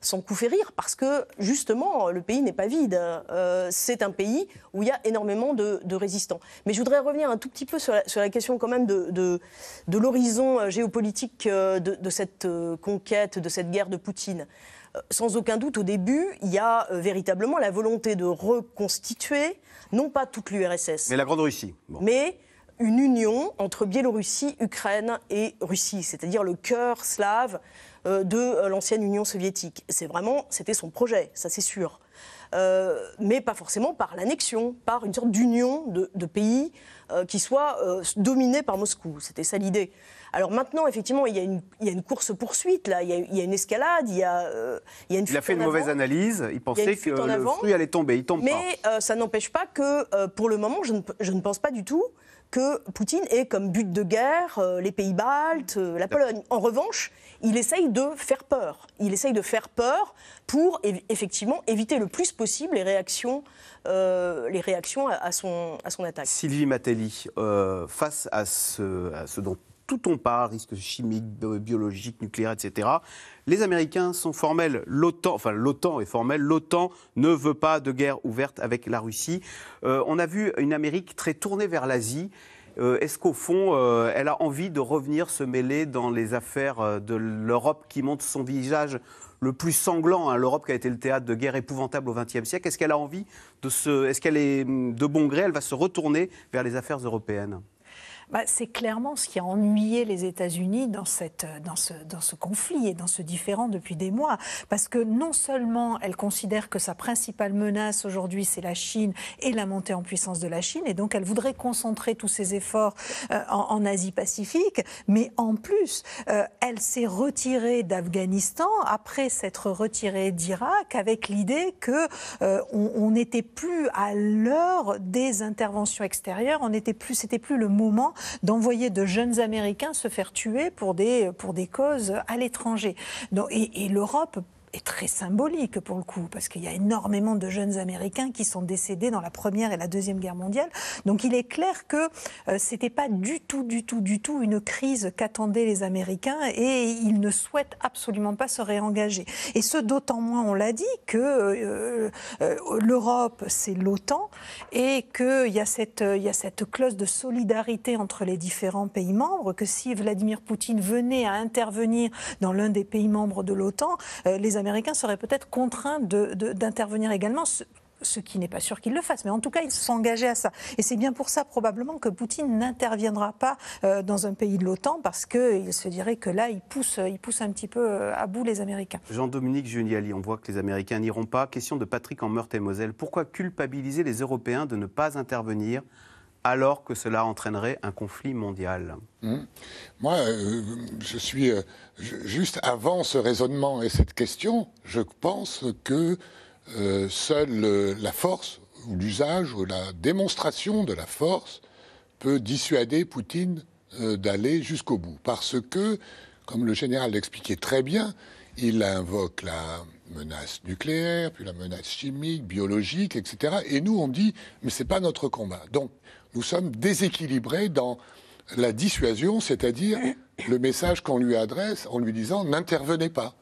sans coup férir, parce que, justement, le pays n'est pas vide. Hein. C'est un pays où il y a énormément de, résistants. Mais je voudrais revenir un tout petit peu sur la, question, quand même, de, l'horizon géopolitique de cette conquête, de cette guerre de Poutine. Euh, sans aucun doute, au début, il y a euh, véritablement la volonté de reconstituer, non pas toute l'URSS. Mais la Grande Russie. Mais une union entre Biélorussie, Ukraine et Russie, c'est-à-dire le cœur slave euh, de l'ancienne Union soviétique. C'est vraiment, c'était son projet, ça c'est sûr. Euh, mais pas forcément par l'annexion, par une sorte d'union de, pays euh, qui soit euh, dominée par Moscou. C'était ça l'idée. Alors maintenant, effectivement, il y a une, course-poursuite, là. Il y, a, une escalade, il y a, il a une Il a fait une mauvaise analyse, il pensait que le fruit allait tomber, il tombe mais, pas. Mais ça n'empêche pas que, pour le moment, je ne pense pas du tout que Poutine ait comme but de guerre euh, les pays baltes, euh, la Pologne. En revanche, il essaye de faire peur. Il essaye de faire peur pour effectivement éviter le plus possible les réactions, euh, les réactions à, à, son, à son attaque. Sylvie Matelli, face à ce, à ce dont tout on parle, risque chimique, biologique, nucléaire, etc. Les Américains sont formels. L'OTAN, enfin l'OTAN est formel, L'OTAN ne veut pas de guerre ouverte avec la Russie. Euh, on a vu une Amérique très tournée vers l'Asie. Euh, est-ce qu'au fond, euh, elle a envie de revenir se mêler dans les affaires de l'Europe qui montre son visage le plus sanglant, hein, l'Europe qui a été le théâtre de guerres épouvantables au XXe siècle Est-ce qu'elle a envie de se. Est-ce qu'elle est hum, de bon gré Elle va se retourner vers les affaires européennes bah, C'est clairement ce qui a ennuyé les États-Unis dans, cette, euh, dans, ce, dans ce conflit et dans ce différent depuis des mois. Parce que non seulement elle considère que sa principale menace aujourd'hui, c'est la Chine et la montée en puissance de la Chine, et donc elle voudrait concentrer tous ses efforts euh, en, en Asie-Pacifique, mais en plus, euh, elle s'est retirée d'Afghanistan après s'être retirée d'Irak avec l'idée que on n'était plus à l'heure des interventions extérieures, on n'était plus, c'était plus le moment d'envoyer de jeunes Américains se faire tuer pour des, pour des causes à l'étranger. Et, et l'Europe est très symbolique pour le coup, parce qu'il y a énormément de jeunes Américains qui sont décédés dans la Première et la Deuxième Guerre mondiale. Donc il est clair que ce euh, c'était pas du tout, du tout, du tout une crise qu'attendaient les Américains et ils ne souhaitent absolument pas se réengager. Et ce d'autant moins, on l'a dit, que euh, euh, l'Europe, c'est l'OTAN et qu'il y, a cette, y a cette clause de solidarité entre les différents pays membres, que si Vladimir Poutine venait à intervenir dans l'un des pays membres de l'OTAN, les Américains seraient peut-être contraints d'intervenir également ce qui n'est pas sûr qu'ils le fassent, mais en tout cas, ils se sont engagés à ça. Et c'est bien pour ça, probablement, que Poutine n'interviendra pas euh, dans un pays de l'OTAN, parce qu'il se dirait que là, il pousse, euh, il pousse un petit peu euh, à bout les Américains. Jean-Dominique Giuliani, on voit que les Américains n'iront pas. Question de Patrick en Meurthe-et-Moselle. Pourquoi culpabiliser les Européens de ne pas intervenir alors que cela entraînerait un conflit mondial. Hmm. Moi, euh, je suis euh, juste avant ce raisonnement et cette question, je pense que euh, seule la force ou l'usage ou la démonstration de la force peut dissuader Poutine d'aller jusqu'au bout. Parce que, comme le général l'expliquait très bien, il invoque la menace nucléaire, puis la menace chimique, biologique, etc. Et nous, on dit, mais ce n'est pas notre combat. Donc, nous sommes déséquilibrés dans la dissuasion, c'est-à-dire le message qu'on lui adresse en lui disant n'intervenez pas.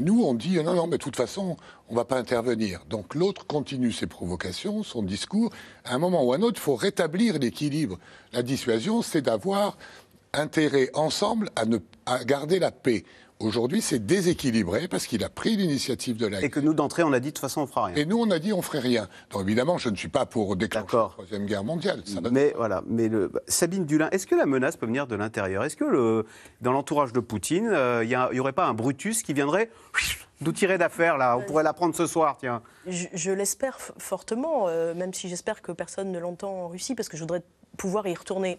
Nous, on dit non, non, mais de toute façon, on ne va pas intervenir. Donc l'autre continue ses provocations, son discours. À un moment ou à un autre, il faut rétablir l'équilibre. La dissuasion, c'est d'avoir intérêt ensemble à, à garder la paix. Aujourd'hui, c'est déséquilibré parce qu'il a pris l'initiative de la. Et que nous, d'entrée, on a dit de toute façon, on fera rien. Et nous, on a dit on ferait rien. Donc évidemment, je ne suis pas pour déclencher la troisième guerre mondiale. mais voilà, mais le... Bah, Sabine Dulin, est-ce que la menace peut venir de l'intérieur Est-ce que le... dans l'entourage de Poutine, euh, il n'y aurait pas un Brutus qui viendrait nous tirer d'affaires là. On pourrait la prendre ce soir, tiens. Je, l'espère fortement, euh, même si j'espère que personne ne l'entend en Russie, parce que je voudrais pouvoir y retourner.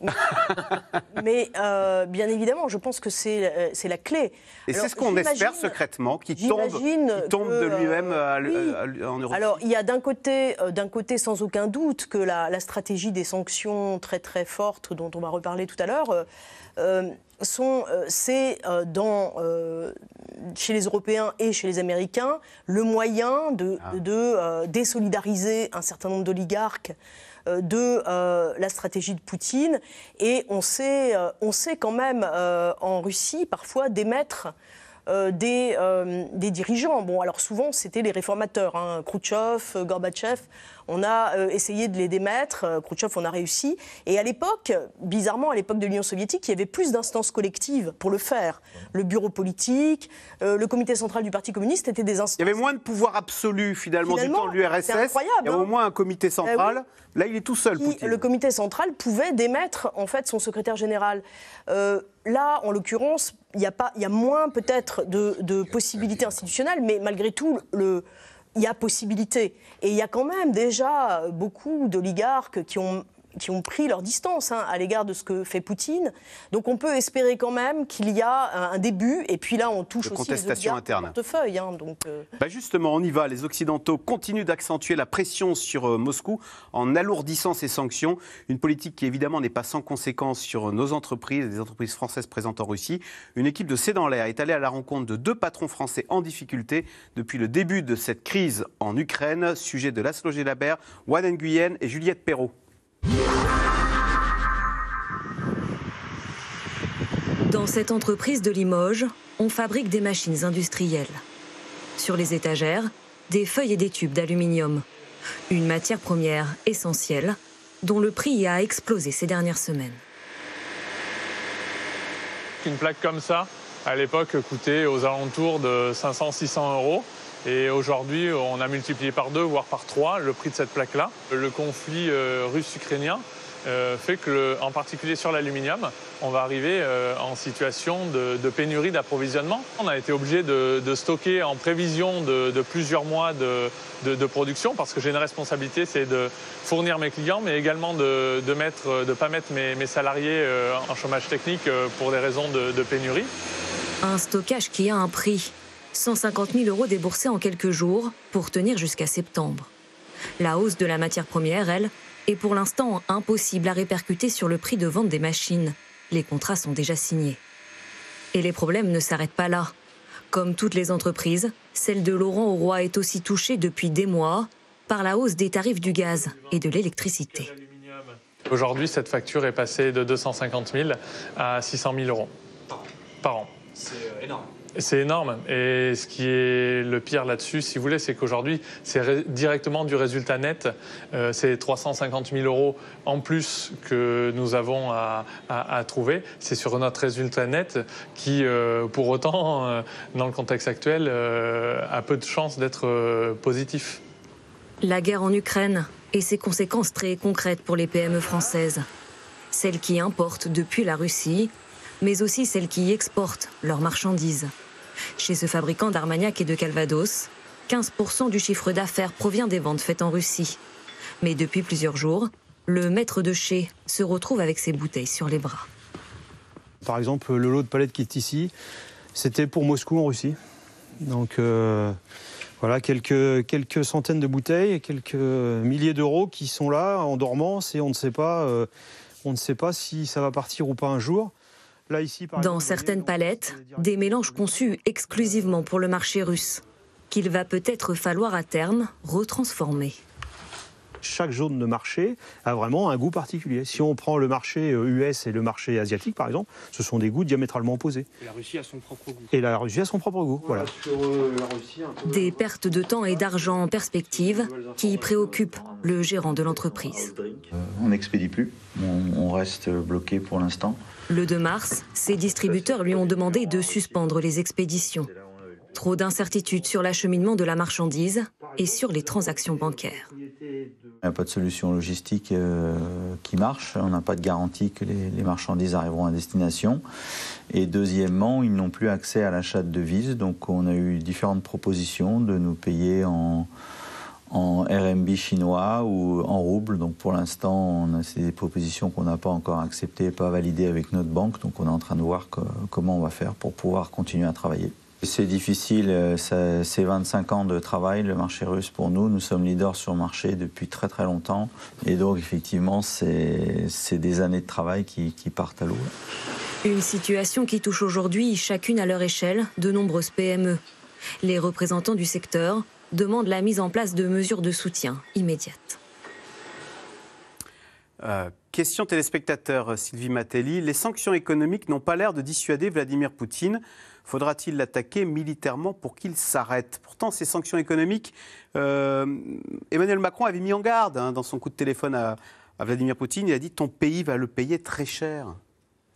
Mais, euh, bien évidemment, je pense que c'est euh, la clé. Et c'est ce qu'on espère secrètement, qui tombe, de lui-même euh, en Europe. Alors, il y a d'un côté, d'un côté, sans aucun doute, que la, stratégie des sanctions très très fortes, dont on va reparler tout à l'heure, sont, c'est dans, chez les Européens et chez les Américains le moyen de, ah. de désolidariser un certain nombre d'oligarques euh, de euh, la stratégie de Poutine. Et on sait, euh, on sait quand même en Russie parfois démettre euh, euh, des, dirigeants. Bon, alors souvent, c'était les réformateurs, hein, euh, Gorbatchev. On a essayé de les démettre. Khrouchtchev, on a réussi. Et à l'époque, bizarrement, à l'époque de l'Union soviétique, il y avait plus d'instances collectives pour le faire. Le bureau politique, le comité central du Parti communiste étaient des instances. Il y avait moins de pouvoir absolu, finalement, du temps de l'URSS. incroyable. Il y avait au hein. moins un comité eh central. Là, il est tout seul. Le comité central pouvait démettre, en fait, son secrétaire général. là, en l'occurrence, il y a, pas, il y moins peut-être de, possibilités institutionnelles, mais malgré tout, il y a possibilité. Et il y a quand même déjà beaucoup d'oligarques qui ont qui ont pris leur distance hein, à l'égard de ce que fait Poutine. Donc on peut espérer quand même qu'il y a un, début. Et puis là, on touche de aussi contestation interne. portefeuille. Hein, donc, euh. bah, justement, on y va. Les Occidentaux continuent d'accentuer la pression sur euh, Moscou en alourdissant ses sanctions. Une politique qui évidemment n'est pas sans conséquences sur euh, nos entreprises, les entreprises françaises présentes en Russie. Une équipe de C'est dans l'air est allée à la rencontre de deux patrons français en difficulté depuis le début de cette crise en Ukraine. Sujet de Laszlo labert Juan Nguyen et Juliette Perrault. Dans cette entreprise de Limoges, on fabrique des machines industrielles. Sur les étagères, des feuilles et des tubes d'aluminium, une matière première essentielle dont le prix a explosé ces dernières semaines. Une plaque comme ça, à l'époque, coûtait aux alentours de 500-600 euros. Et aujourd'hui, on a multiplié par deux, voire par trois, le prix de cette plaque-là. Le conflit euh, russe-ukrainien euh, fait que, en particulier sur l'aluminium, on va arriver euh, en situation de, pénurie d'approvisionnement. On a été obligé de, stocker en prévision de, plusieurs mois de, production parce que j'ai une responsabilité, c'est de fournir mes clients, mais également de ne pas mettre mes, salariés en chômage technique pour des raisons de pénurie. Un stockage qui a un prix. 150 000 euros déboursés en quelques jours pour tenir jusqu'à septembre. La hausse de la matière première, elle, est pour l'instant impossible à répercuter sur le prix de vente des machines. Les contrats sont déjà signés. Et les problèmes ne s'arrêtent pas là. Comme toutes les entreprises, celle de Laurent Roy est aussi touchée depuis des mois par la hausse des tarifs du gaz et de l'électricité. Aujourd'hui, cette facture est passée de 250 000 à 600 000 euros par an. C'est euh, énorme. C'est énorme. Et ce qui est le pire là-dessus, si vous voulez, c'est qu'aujourd'hui, c'est directement du résultat net. Euh, c'est 350 000 euros en plus que nous avons à, trouver. C'est sur notre résultat net qui, euh, pour autant, euh, dans le contexte actuel, a peu de chances d'être positif. La guerre en Ukraine et ses conséquences très concrètes pour les PME françaises. Celles qui importent depuis la Russie mais aussi celles qui exportent leurs marchandises. Chez ce fabricant d'Armagnac et de Calvados, 15% du chiffre d'affaires provient des ventes faites en Russie. Mais depuis plusieurs jours, le maître de chez se retrouve avec ses bouteilles sur les bras. Par exemple, le lot de palettes qui est ici, c'était pour Moscou en Russie. Donc euh, voilà, quelques, centaines de bouteilles, quelques milliers d'euros qui sont là en dormance et on ne sait pas euh, si ça va partir ou pas un jour. Dans certaines palettes, des mélanges conçus exclusivement pour le marché russe, qu'il va peut-être falloir à terme retransformer chaque zone de marché a vraiment un goût particulier. Si on prend le marché US euh, et le marché asiatique, par exemple, ce sont des goûts diamétralement opposés. Et la Russie a son propre goût. Et la Russie a son propre goût, euh, Des euh, pertes de temps et d'argent en perspective qui préoccupent le gérant de l'entreprise. On n'expédie plus, on reste bloqué pour l'instant. Le 2 mars, ses distributeurs lui ont demandé de suspendre les expéditions. Trop d'incertitudes sur l'acheminement de la marchandise et sur les transactions bancaires. Il n'y a pas de solution logistique euh, qui marche, on n'a pas de garantie que les, marchandises arriveront à destination. Et deuxièmement, ils n'ont plus accès à l'achat de devises, donc on a eu différentes propositions de nous payer en, en RMB chinois ou en rouble. Donc pour l'instant, on a ces propositions qu'on n'a pas encore acceptées, pas validées avec notre banque. Donc on est en train de voir comment on va faire pour pouvoir continuer à travailler. C'est difficile, euh, c'est 25 ans de travail, le marché russe pour nous. Nous sommes leaders sur le marché depuis très très longtemps. Et donc effectivement, c'est des années de travail qui, qui partent à l'eau. Une situation qui touche aujourd'hui chacune à leur échelle de nombreuses PME. Les représentants du secteur demande la mise en place de mesures de soutien immédiates. Euh, question téléspectateur euh, Sylvie Matelli. Les sanctions économiques n'ont pas l'air de dissuader Vladimir Poutine. Faudra-t-il l'attaquer militairement pour qu'il s'arrête Pourtant, ces sanctions économiques, euh, Emmanuel Macron avait mis en garde hein, dans son coup de téléphone à, à Vladimir Poutine. Il a dit Ton pays va le payer très cher.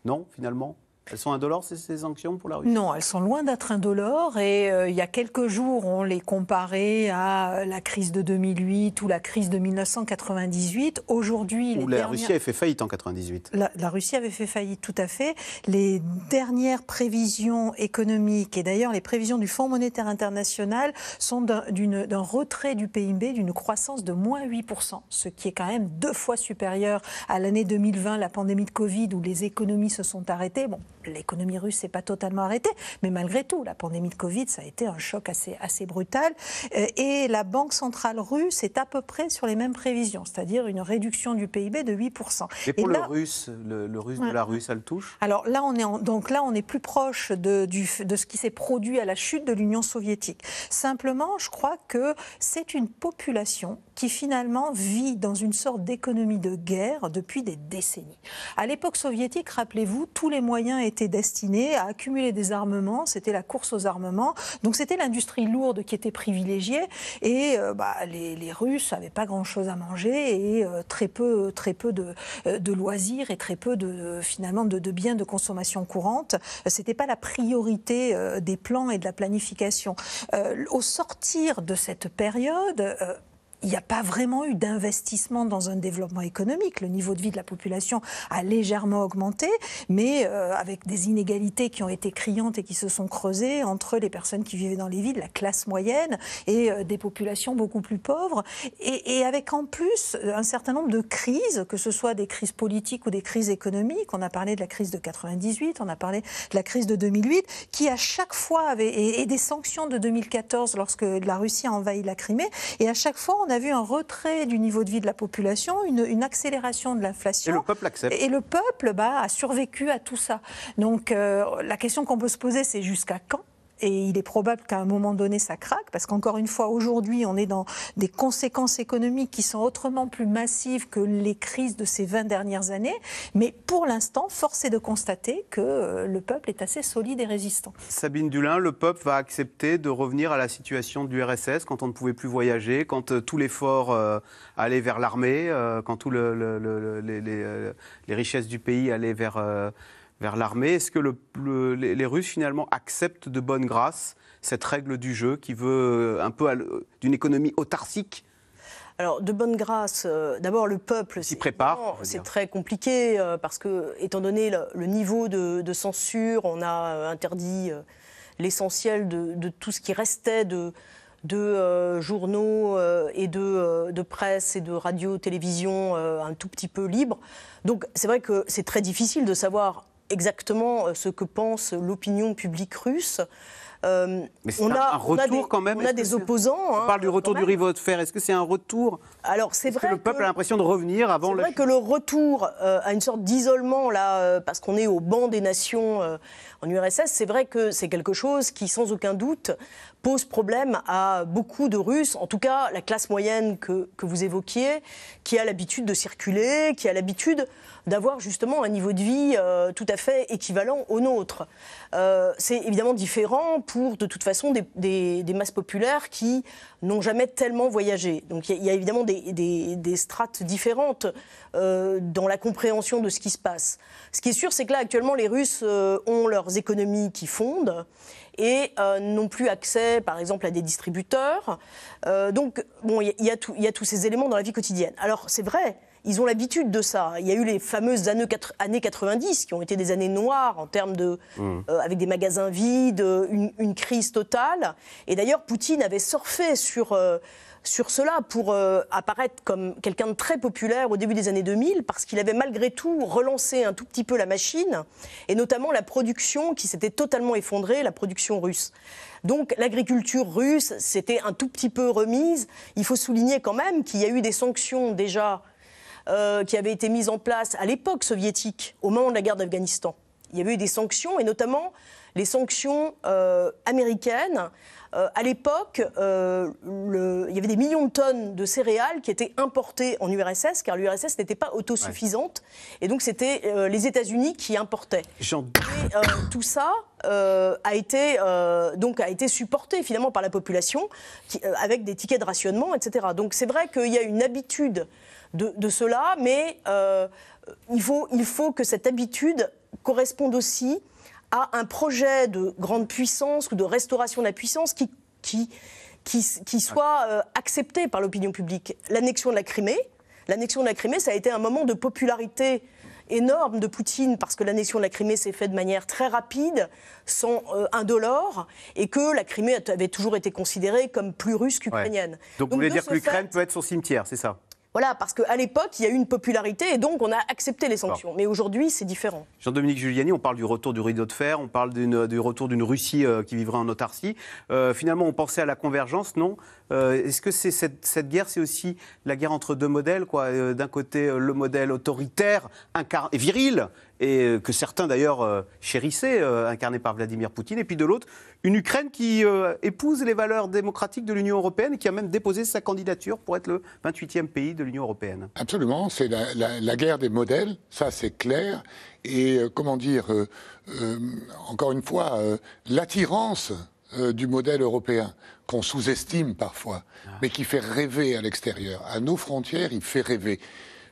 Non, finalement elles sont indolores, ces, sanctions pour la Russie Non, elles sont loin d'être indolores. Et euh, il y a quelques jours, on les comparait à la crise de 2008 ou la crise de 1998. Aujourd'hui, la Russie avait fait faillite en 98. La, Russie avait fait faillite, tout à fait. Les dernières prévisions économiques et d'ailleurs les prévisions du Fonds monétaire international sont d'un retrait du PIB d'une croissance de moins 8%, ce qui est quand même deux fois supérieur à l'année 2020, la pandémie de Covid où les économies se sont arrêtées l'économie russe n'est pas totalement arrêtée, mais malgré tout, la pandémie de Covid, ça a été un choc assez, assez brutal. Euh, et la Banque centrale russe est à peu près sur les mêmes prévisions, c'est-à-dire une réduction du PIB de 8%. Et pour le russe, le, russe de la rue, ça le touche Alors là, on est, donc là, on est plus proche de, du, de ce qui s'est produit à la chute de l'Union soviétique. Simplement, je crois que c'est une population qui finalement vit dans une sorte d'économie de guerre depuis des décennies. À l'époque soviétique, rappelez-vous, tous les moyens étaient était à accumuler des armements, c'était la course aux armements. Donc c'était l'industrie lourde qui était privilégiée et euh, bah, les, Russes n'avaient pas grand-chose à manger et euh, très peu, très peu euh, de, loisirs et très peu de finalement de biens de consommation courante. Ce C'était pas la priorité des plans et de la planification. au sortir de cette période il n'y a pas vraiment eu d'investissement dans un développement économique. Le niveau de vie de la population a légèrement augmenté, mais euh, avec des inégalités qui ont été criantes et qui se sont creusées entre les personnes qui vivaient dans les villes, la classe moyenne et euh, des populations beaucoup plus pauvres, et, et, avec en plus euh, un certain nombre de crises, que ce soit des crises politiques ou des crises économiques. On a parlé de la crise de 98, on a parlé de la crise de 2008, qui à chaque fois avait et, des sanctions de 2014 lorsque la Russie a envahi la Crimée, et à chaque fois on a vu un retrait du niveau de vie de la population, une, accélération de l'inflation. Et le peuple accepte. Et, le peuple bah, a survécu à tout ça. Donc euh, la question qu'on peut se poser, c'est jusqu'à quand et il est probable qu'à un moment donné, ça craque, parce qu'encore une fois, aujourd'hui, on est dans des conséquences économiques qui sont autrement plus massives que les crises de ces 20 dernières années. Mais pour l'instant, force est de constater que euh, le peuple est assez solide et résistant. Sabine Dulin, le peuple va accepter de revenir à la situation du RSS quand on ne pouvait plus voyager, quand euh, tout l'effort euh, allait vers l'armée, quand toutes les, richesses du pays allaient vers vers l'armée. Est-ce que les Russes finalement acceptent de bonne grâce cette règle du jeu qui veut euh, un peu d'une économie autarcique alors, de bonne grâce, euh, d'abord le peuple. S'y prépare. C'est très compliqué euh, parce que, étant donné le, niveau de, censure, on a interdit l'essentiel de, tout ce qui restait de, journaux et de, de, presse et de radio, télévision, un tout petit peu libre. Donc, c'est vrai que c'est très difficile de savoir exactement euh, ce que pense l'opinion publique russe. Euh, Mais on a, retour quand même. On a des opposants. On hein, parle du retour du riveau de fer. Est-ce que c'est un retour Alors c'est vrai. Que le peuple a l'impression de revenir avant. C'est vrai que le retour euh, à une sorte d'isolement là, parce qu'on est au banc des nations en URSS, c'est vrai que c'est quelque chose qui, sans aucun doute, pose problème à beaucoup de Russes, en tout cas la classe moyenne que, vous évoquiez, qui a l'habitude de circuler, qui a l'habitude d'avoir justement un niveau de vie euh, tout à fait équivalent au nôtre. Euh, c'est évidemment différent pour de toute façon des, masses populaires qui n'ont jamais tellement voyagé. Donc il y, a évidemment des, strates différentes euh, dans la compréhension de ce qui se passe. Ce qui est sûr, c'est que là actuellement les Russes ont leurs économies qui fondent et euh, n'ont plus accès, par exemple, à des distributeurs. Euh, donc, bon, il y, y, a tous ces éléments dans la vie quotidienne. Alors, c'est vrai, ils ont l'habitude de ça. Il y a eu les fameuses années 90 qui ont été des années noires en termes de. Mmh. Euh, avec des magasins vides, une, une crise totale. Et d'ailleurs, Poutine avait surfé sur sur cela pour euh, apparaître comme quelqu'un de très populaire au début des années 2000 parce qu'il avait malgré tout relancé un tout petit peu la machine et notamment la production qui s'était totalement effondrée, la production russe. Donc l'agriculture russe s'était un tout petit peu remise. Il faut souligner quand même qu'il y a eu des sanctions déjà euh, qui avaient été mises en place à l'époque soviétique, au moment de la guerre d'Afghanistan. Il y avait eu des sanctions, et notamment les sanctions euh, américaines euh, à l'époque, euh, il y avait des millions de tonnes de céréales qui étaient importées en URSS, car l'URSS n'était pas autosuffisante. Et donc, c'était euh, les États-Unis qui importaient. tout ça, a été donc a été supporté finalement par la population avec des tickets de rationnement, etc. Donc c'est vrai qu'il y a une habitude de, de cela, mais il faut il faut que cette habitude corresponde aussi à un projet de grande puissance ou de restauration de la puissance qui, qui, qui, soit euh, accepté par l'opinion publique. L'annexion de la Crimée, l'annexion de la Crimée, ça a été un moment de popularité énorme de Poutine parce que l'annexion de la Crimée s'est faite de manière très rapide, sans euh, indolore, et que la Crimée avait toujours été considérée comme plus russe qu'ukrainienne. Donc, vous voulez dire que l'Ukraine peut être son cimetière, c'est ça voilà, parce qu'à l'époque, il y a eu une popularité et donc on a accepté les sanctions. Mais aujourd'hui, c'est différent. Jean-Dominique Giuliani, on parle du retour du rideau de fer, on parle du retour d'une Russie euh, qui vivrait en autarcie. Euh, finalement, on pensait à la convergence, non euh, Est-ce que c'est cette, guerre, c'est aussi la guerre entre deux modèles quoi D'un côté, le modèle autoritaire et viril, et euh, que certains d'ailleurs euh, chérissaient, euh, incarnés par Vladimir Poutine, et puis de l'autre, une Ukraine qui épouse les valeurs démocratiques de l'Union européenne, et qui a même déposé sa candidature pour être le 28e pays de l'Union européenne. Absolument, c'est la, guerre des modèles, ça c'est clair, et comment dire, encore une fois, l'attirance du modèle européen, qu'on sous-estime parfois, ah. mais qui fait rêver à l'extérieur. À nos frontières, il fait rêver.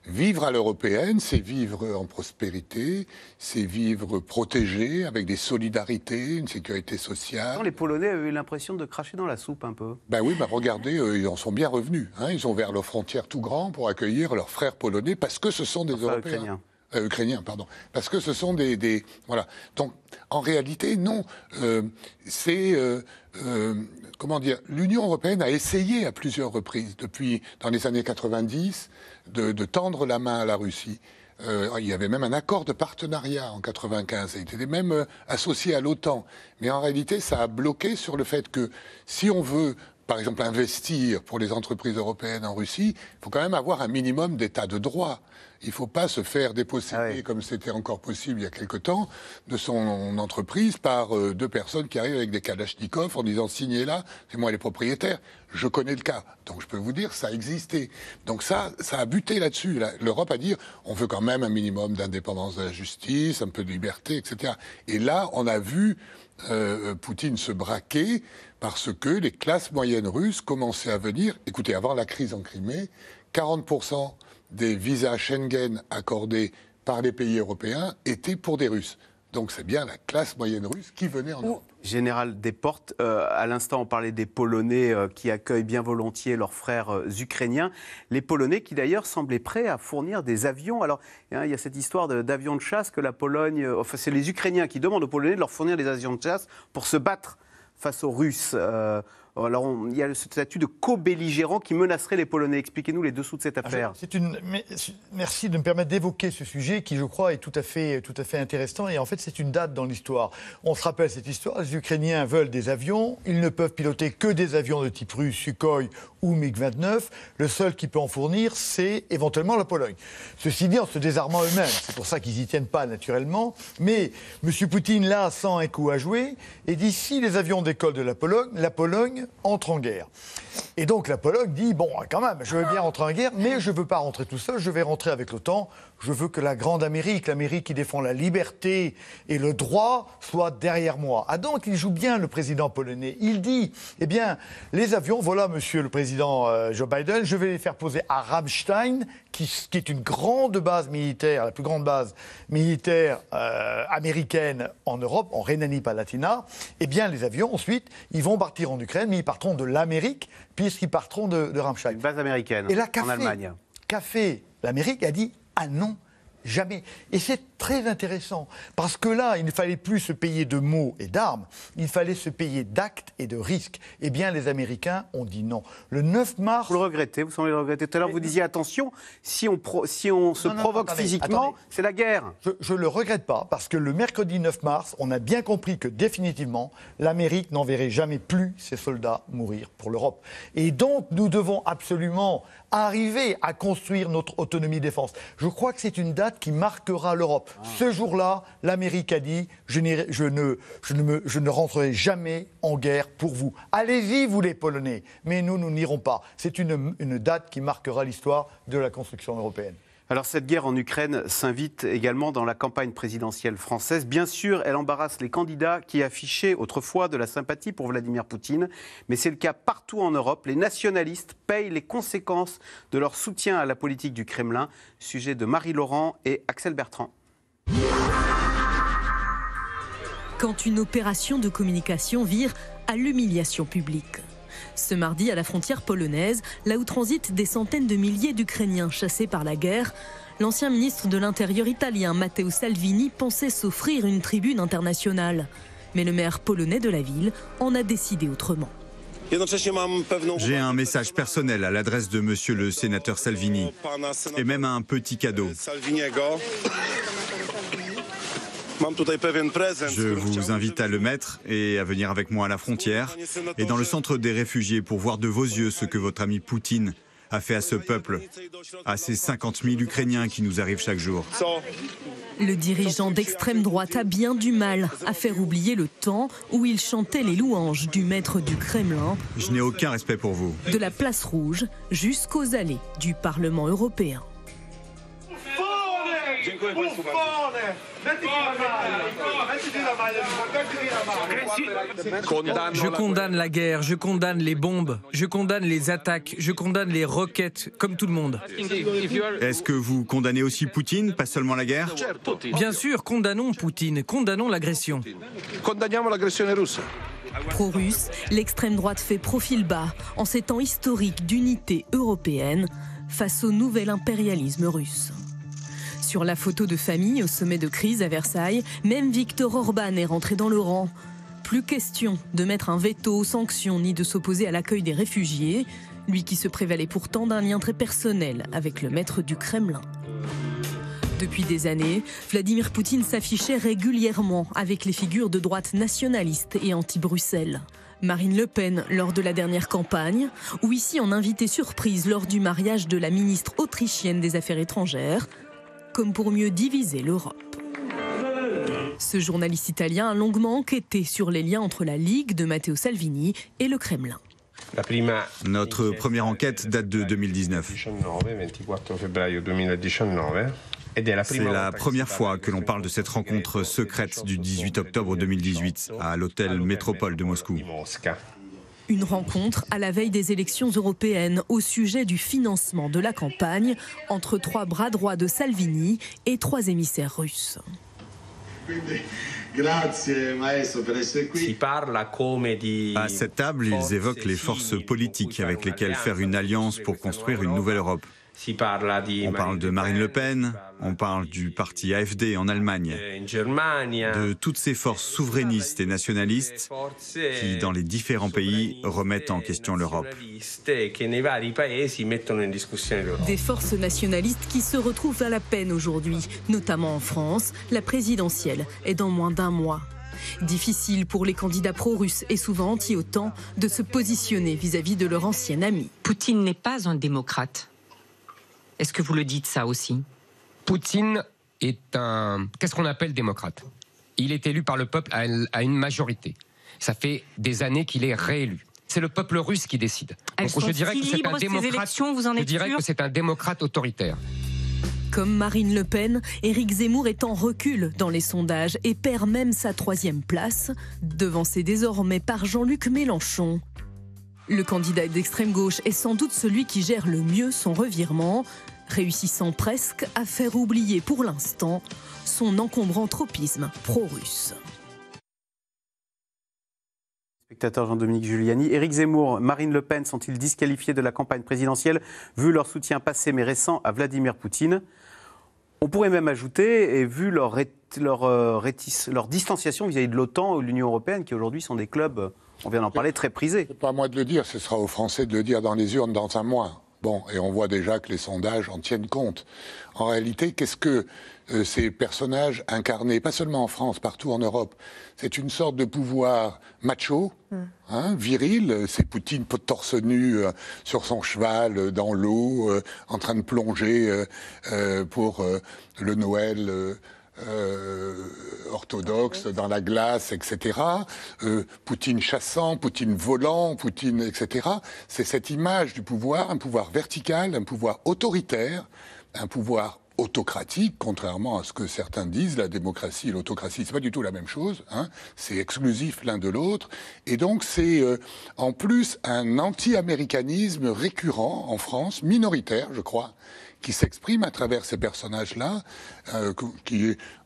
Vivre à l'européenne, c'est vivre en prospérité, c'est vivre protégé, avec des solidarités, une sécurité sociale. les Polonais avaient eu l'impression de cracher dans la soupe un peu. Ben oui, ben regardez, euh, ils en sont bien revenus. Hein. ils ont vers leurs frontières tout grand pour accueillir leurs frères polonais parce que ce sont des Européens. Euh, pardon, parce que ce sont des, voilà. Donc en réalité, non, euh, c'est euh, comment dire, l'Union européenne a essayé à plusieurs reprises depuis dans les années 90 de, de tendre la main à la Russie. il y avait même un accord de partenariat en 95. Il était même associé à l'OTAN, mais en réalité, ça a bloqué sur le fait que si on veut par exemple, investir pour les entreprises européennes en Russie, il faut quand même avoir un minimum d'état de droit. Il ne faut pas se faire déposséder, ah comme c'était encore possible il y a quelque temps, de son entreprise par euh, deux personnes qui arrivent avec des kalachnikovs en disant signez là, c'est moi les propriétaires. Je connais le cas. Donc je peux vous dire, ça existait. Donc ça, ça a buté là-dessus. L'Europe a dit, on veut quand même un minimum d'indépendance de la justice, un peu de liberté, etc. Et là, on a vu euh, euh, Poutine se braquait parce que les classes moyennes russes commençaient à venir. Écoutez, avant la crise en Crimée, 40% des visas Schengen accordés par les pays européens étaient pour des Russes. Donc c'est bien la classe moyenne russe qui venait en Europe. Général Desportes, euh, à l'instant on parlait des Polonais euh, qui accueillent bien volontiers leurs frères euh, ukrainiens. Les Polonais qui d'ailleurs semblaient prêts à fournir des avions. Alors hein, il y a cette histoire d'avions de, de, chasse que la Pologne, enfin c'est les Ukrainiens qui demandent aux Polonais de leur fournir des avions de chasse pour se battre face aux Russes. Oh, alors, il y a ce statut de co-belligérant qui menacerait les Polonais. Expliquez-nous les dessous de cette ah, affaire. C'est une, merci de me permettre d'évoquer ce sujet qui, je crois, est tout à fait, tout à fait intéressant. Et en fait, c'est une date dans l'histoire. On se rappelle cette histoire. Les Ukrainiens veulent des avions. Ils ne peuvent piloter que des avions de type russe, Sukhoi ou MiG-29. Le seul qui peut en fournir, c'est éventuellement la Pologne. Ceci dit, en se désarmant eux-mêmes. C'est pour ça qu'ils n'y tiennent pas, naturellement. Mais M. Poutine, là, sent un coup à jouer et dit si les avions décollent de la Pologne, la Pologne entre en guerre. Et donc la Pologne dit, bon, quand même, je veux bien rentrer en guerre, mais je ne veux pas rentrer tout seul, je vais rentrer avec l'OTAN, je veux que la grande Amérique, l'Amérique qui défend la liberté et le droit, soit derrière moi. Ah donc, il joue bien le président polonais. Il dit, eh bien, les avions, voilà, monsieur le président euh, Joe Biden, je vais les faire poser à Rammstein, qui, est une grande base militaire, la plus grande base militaire euh, américaine en Europe, en Rhénanie-Palatina. Eh bien, les avions, ensuite, ils vont partir en Ukraine, mais ils partiront de l'Amérique, puisqu'ils partiront de, de Ramstein. Une base américaine, et là, café, en Café, l'Amérique a dit ah non, Jamais. Et c'est très intéressant, parce que là, il ne fallait plus se payer de mots et d'armes, il fallait se payer d'actes et de risques. Eh bien, les Américains ont dit non. Le 9 mars... Vous le regrettez, vous semblez le regretter. Tout à l'heure, vous disiez, attention, si on, si on se provoque physiquement, c'est la guerre. Je ne le regrette pas, parce que le mercredi 9 mars, on a bien compris que définitivement, l'Amérique n'enverrait jamais plus ses soldats mourir pour l'Europe. Et donc, nous devons absolument arriver à construire notre autonomie défense. Je crois que c'est une date qui marquera l'Europe. Ah. Ce jour-là, l'Amérique a dit je, ne, rentrerai jamais en guerre pour vous. Allez-y, vous les Polonais, mais nous, nous n'irons pas. C'est une date qui marquera l'histoire de la construction européenne. Alors cette guerre en Ukraine s'invite également dans la campagne présidentielle française. Bien sûr, elle embarrasse les candidats qui affichaient autrefois de la sympathie pour Vladimir Poutine, mais c'est le cas partout en Europe. Les nationalistes payent les conséquences de leur soutien à la politique du Kremlin. Sujet de Marie Laurent et Axel Bertrand. Quand une opération de communication vire à l'humiliation publique. Ce mardi, à la frontière polonaise, là où transitent des centaines de milliers d'Ukrainiens chassés par la guerre, l'ancien ministre de l'Intérieur italien Matteo Salvini pensait s'offrir une tribune internationale. Mais le maire polonais de la ville en a décidé autrement. J'ai un message personnel à l'adresse de monsieur le sénateur Salvini et même un petit cadeau. Je vous invite à le mettre et à venir avec moi à la frontière et dans le centre des réfugiés pour voir de vos yeux ce que votre ami Poutine a fait à ce peuple, à ces 50 000 Ukrainiens qui nous arrivent chaque jour. Le dirigeant d'extrême droite a bien du mal à faire oublier le temps où il chantait les louanges du maître du Kremlin. Je n'ai aucun respect pour vous. De la place rouge jusqu'aux allées du Parlement européen. Je condamne la guerre, je condamne les bombes, je condamne les attaques, je condamne les roquettes, comme tout le monde. Est-ce que vous condamnez aussi Poutine, pas seulement la guerre Bien sûr, condamnons Poutine, condamnons l'agression. Condamnons Pro-russe, l'extrême droite fait profil bas en ces temps historiques d'unité européenne face au nouvel impérialisme russe. Sur la photo de famille au sommet de crise à Versailles, même Victor Orban est rentré dans le rang. Plus question de mettre un veto aux sanctions ni de s'opposer à l'accueil des réfugiés, lui qui se prévalait pourtant d'un lien très personnel avec le maître du Kremlin. Depuis des années, Vladimir Poutine s'affichait régulièrement avec les figures de droite nationaliste et anti-Bruxelles. Marine Le Pen lors de la dernière campagne, ou ici en invité surprise lors du mariage de la ministre autrichienne des Affaires étrangères, comme pour mieux diviser l'Europe. Ce journaliste italien a longuement enquêté sur les liens entre la Ligue de Matteo Salvini et le Kremlin. Notre première enquête date de 2019. C'est la première fois que l'on parle de cette rencontre secrète du 18 octobre 2018 à l'hôtel Métropole de Moscou. Une rencontre à la veille des élections européennes au sujet du financement de la campagne entre trois bras droits de Salvini et trois émissaires russes. À cette table, ils évoquent les forces politiques avec lesquelles faire une alliance pour construire une nouvelle Europe. On parle de Marine Le Pen, on parle du parti AFD en Allemagne, de toutes ces forces souverainistes et nationalistes qui, dans les différents pays, remettent en question l'Europe. Des forces nationalistes qui se retrouvent à la peine aujourd'hui, notamment en France. La présidentielle est dans moins d'un mois. Difficile pour les candidats pro-russes et souvent anti-OTAN de se positionner vis-à-vis -vis de leur ancien ami. Poutine n'est pas un démocrate. Est-ce que vous le dites ça aussi Poutine est un... Qu'est-ce qu'on appelle démocrate Il est élu par le peuple à une majorité. Ça fait des années qu'il est réélu c'est le peuple russe qui décide. je dirais, que c'est un démocrate, vous en je dirais que c'est un démocrate autoritaire. Comme Marine Le Pen, Éric Zemmour est en recul dans les sondages et perd même sa troisième place, devancé désormais par Jean-Luc Mélenchon. Le candidat d'extrême gauche est sans doute celui qui gère le mieux son revirement, réussissant presque à faire oublier pour l'instant son encombrant tropisme pro-russe. Spectateur Jean-Dominique Giuliani. Éric Zemmour, Marine Le Pen sont-ils disqualifiés de la campagne présidentielle vu leur soutien passé mais récent à Vladimir Poutine On pourrait même ajouter, et vu leur, euh, distanciation vis-à-vis de l'OTAN ou de l'Union européenne, qui aujourd'hui sont des clubs, euh, on vient d'en parler, très prisés. Ce pas à moi de le dire, ce sera aux Français de le dire dans les urnes dans un mois. Bon, et on voit déjà que les sondages en tiennent compte. En réalité, qu'est-ce que euh, ces personnages incarnés, pas seulement en France, partout en Europe, c'est une sorte de pouvoir macho, hmm. hein, viril, c'est Poutine torse nu euh, sur son cheval, euh, dans l'eau, en train de plonger pour le Noël euh, orthodoxe dans la glace, etc. Euh, Poutine chassant, Poutine volant, Poutine, etc. C'est cette image du pouvoir, un pouvoir vertical, un pouvoir autoritaire, un pouvoir autocratique, contrairement à ce que certains disent, la démocratie et l'autocratie, c'est pas du tout la même chose. Hein. C'est exclusif l'un de l'autre, et donc c'est euh, en plus un anti-américanisme récurrent en France, minoritaire, je crois, qui s'exprime à travers ces personnages-là, euh,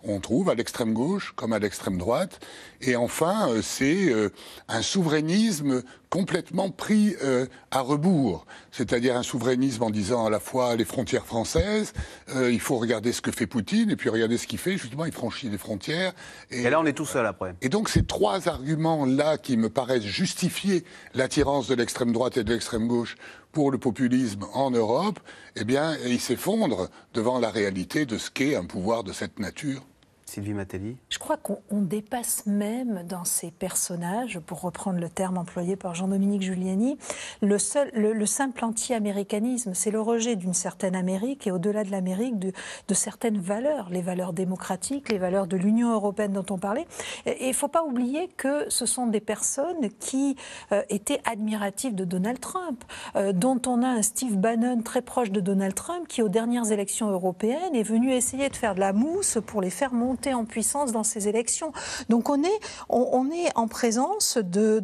on trouve à l'extrême gauche comme à l'extrême droite, et enfin, euh, c'est euh, un souverainisme complètement pris euh, à rebours, c'est-à-dire un souverainisme en disant à la fois les frontières françaises, il faut regarder ce que fait Poutine, et puis regarder ce qu'il fait, justement, il franchit les frontières. Et, et là, on est tout seul après. Et donc, ces trois arguments-là qui me paraissent justifier l'attirance de l'extrême droite et de l'extrême gauche pour le populisme en Europe, eh bien, ils s'effondrent devant la réalité de ce qu'est un pouvoir de cette nature. Sylvie Matelli Je crois qu'on dépasse même dans ces personnages, pour reprendre le terme employé par Jean-Dominique Giuliani, le, seul, le, simple anti-américanisme. C'est le rejet d'une certaine Amérique et au-delà de l'Amérique, de, certaines valeurs, les valeurs démocratiques, les valeurs de l'Union européenne dont on parlait. Et il ne faut pas oublier que ce sont des personnes qui euh, étaient admiratives de Donald Trump, euh, dont on a un Steve Bannon très proche de Donald Trump qui, aux dernières élections européennes, est venu essayer de faire de la mousse pour les faire monter en puissance dans ces élections. Donc on est, on, est en présence de,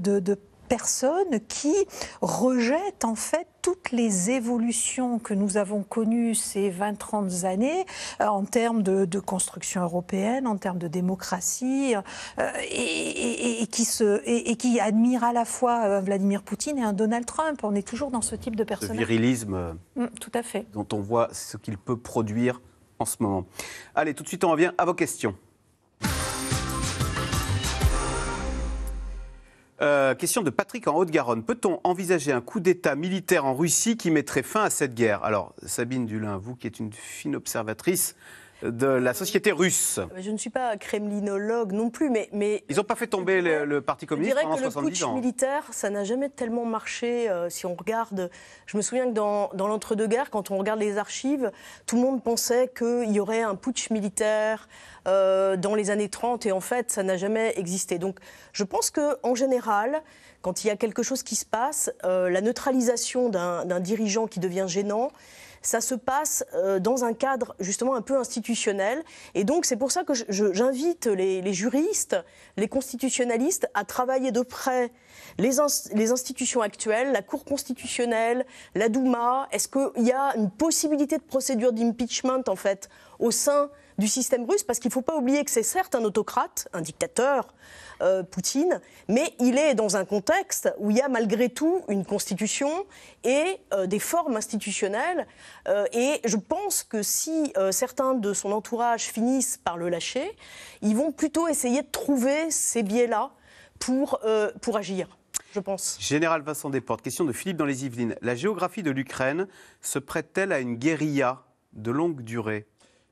personnes qui rejettent en fait toutes les évolutions que nous avons connues ces 20-30 années euh, en termes de, construction européenne, en termes de démocratie, euh, et, qui se, et, qui admire à la fois euh, Vladimir Poutine et un Donald Trump. On est toujours dans ce type de personnage. Le virilisme mm, tout à fait. dont on voit ce qu'il peut produire en ce moment. Allez, tout de suite, on revient à vos questions. Euh, question de Patrick en Haute-Garonne. Peut-on envisager un coup d'État militaire en Russie qui mettrait fin à cette guerre Alors, Sabine Dulin, vous qui êtes une fine observatrice, de la société russe. Ah bah, je ne suis pas kremlinologue non plus, mais... mais Ils n'ont pas fait tomber le, Parti communiste pendant 70 Je dirais que le putsch militaire, ça n'a jamais tellement marché. Euh, si on regarde... Je me souviens que dans, l'entre-deux-guerres, quand on regarde les archives, tout le monde pensait qu'il y aurait un putsch militaire euh, dans les années 30, et en fait, ça n'a jamais existé. Donc, je pense qu'en général, quand il y a quelque chose qui se passe, euh, la neutralisation d'un dirigeant qui devient gênant ça se passe euh, dans un cadre justement un peu institutionnel. Et donc c'est pour ça que j'invite les, juristes, les constitutionnalistes à travailler de près les, les institutions actuelles, la Cour constitutionnelle, la Douma. Est-ce qu'il y a une possibilité de procédure d'impeachment en fait au sein du système russe, parce qu'il ne faut pas oublier que c'est certes un autocrate, un dictateur, euh, Poutine, mais il est dans un contexte où il y a malgré tout une constitution et euh, des formes institutionnelles. Euh, et je pense que si certains de son entourage finissent par le lâcher, ils vont plutôt essayer de trouver ces biais-là pour, pour agir je pense. Général Vincent Desportes, question de Philippe dans les Yvelines. La géographie de l'Ukraine se prête-t-elle à une guérilla de longue durée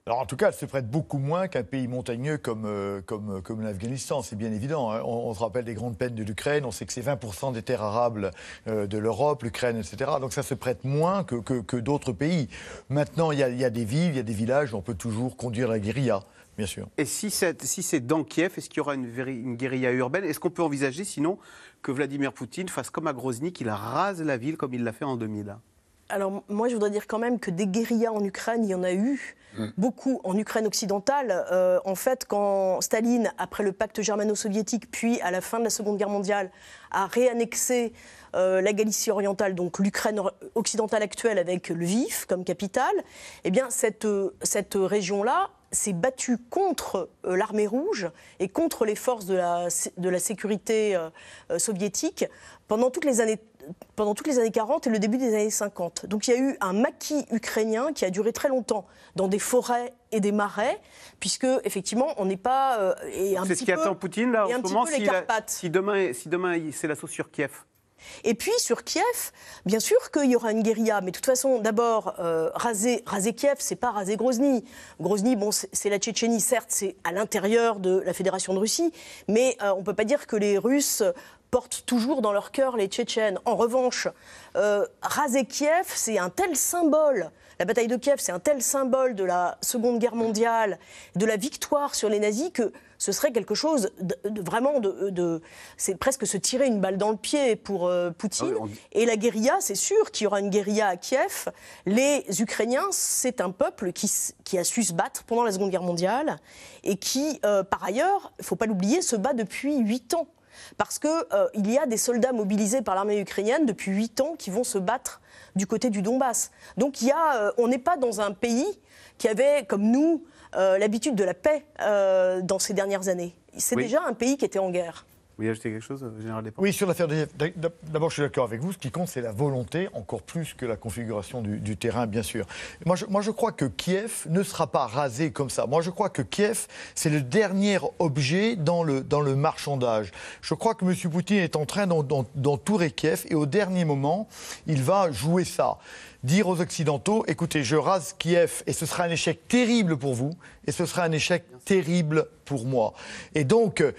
alors en tout cas, elle se prête beaucoup moins qu'un pays montagneux comme, euh, euh, comme, l'Afghanistan, c'est bien évident. Hein. On, se rappelle des grandes peines de l'Ukraine, on sait que c'est 20% des terres arables euh, de l'Europe, l'Ukraine, etc. Donc ça se prête moins que, d'autres pays. Maintenant, il y, a, des villes, il y a des villages on peut toujours conduire la guérilla. Bien sûr. Et si c'est, si dans Kiev, est-ce qu'il y aura une, une guérilla urbaine Est-ce qu'on peut envisager sinon que Vladimir Poutine fasse comme à Grozny, qu'il rase la ville comme il l'a fait en 2000 alors moi, je voudrais dire quand même que des guérillas en Ukraine, il y en a eu. Mmh. Beaucoup en Ukraine occidentale. Euh, en fait, quand Staline, après le pacte germano-soviétique, puis à la fin de la Seconde Guerre mondiale, a réannexé euh, la Galicie orientale, donc l'Ukraine occidentale actuelle avec Lviv comme capitale, eh bien cette, euh, cette région-là s'est battue contre l'armée rouge et contre les forces de la, de la sécurité soviétique pendant toutes les années pendant toutes les années 40 et le début des années 50. Donc il y a eu un maquis ukrainien qui a duré très longtemps dans des forêts et des marais, puisque effectivement on n'est pas euh, C'est ce qui attend Poutine là en ce moment. Si, demain, si demain c'est l'assaut sur Kiev. Et puis sur Kiev, bien sûr qu'il y aura une guérilla, mais de toute façon, d'abord, euh, raser, raser Kiev, c'est pas raser Grozny. Grozny, bon, c'est, la Tchétchénie, certes, c'est à l'intérieur de la Fédération de Russie, mais on euh, on peut pas dire que les Russes portent toujours dans leur cœur les Tchétchènes. En revanche, euh, raser Kiev, c'est un tel symbole. La bataille de Kiev, c'est un tel symbole de la Seconde Guerre mondiale, de la victoire sur les nazis, que ce serait quelque chose de, vraiment de, c'est presque se tirer une balle dans le pied pour euh, Poutine. Ah et la guérilla, c'est sûr qu'il y aura une guérilla à Kiev. Les Ukrainiens, c'est un peuple qui, a su se battre pendant la Seconde Guerre mondiale et qui, euh, par ailleurs, il faut pas l'oublier, se bat depuis huit ans. Parce qu'il euh, y a des soldats mobilisés par l'armée ukrainienne depuis 8 ans qui vont se battre du côté du Donbass. Donc euh, on n'est pas dans un pays qui avait, comme nous, euh, l'habitude de la paix dans ces dernières années. C'est déjà un pays qui était en guerre quelque chose, euh, Général Oui, sur l'affaire de d'abord, je suis d'accord avec vous. Ce qui compte, c'est la volonté, encore plus que la configuration du, terrain, bien sûr. Moi je, crois que Kiev ne sera pas rasé comme ça. Moi, je crois que Kiev, c'est le dernier objet dans le, dans le marchandage. Je crois que M. Poutine est en train d'entourer Kiev et au dernier moment, il va jouer ça. Dire aux Occidentaux, écoutez, je rase Kiev et ce sera un échec terrible pour vous, et ce sera un échec terrible pour moi. Et donc, euh,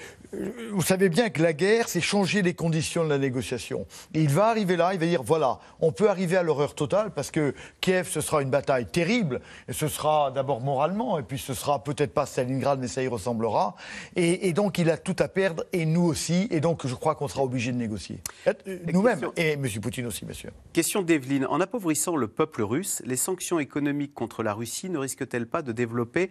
vous savez bien que la guerre, c'est changer les conditions de la négociation. il va arriver là, il va dire voilà, on peut arriver à l'horreur totale parce que Kiev, ce sera une bataille terrible. Et ce sera d'abord moralement, et puis ce sera peut-être pas Stalingrad, mais ça y ressemblera. Et, donc il a tout à perdre, et nous aussi. Et donc je crois qu'on sera obligé de négocier. Euh, nous-mêmes, et M. Poutine aussi, Monsieur. Question d'Evelyne. En appauvrissant le peuple russe, les sanctions économiques contre la Russie ne risquent-elles pas de développer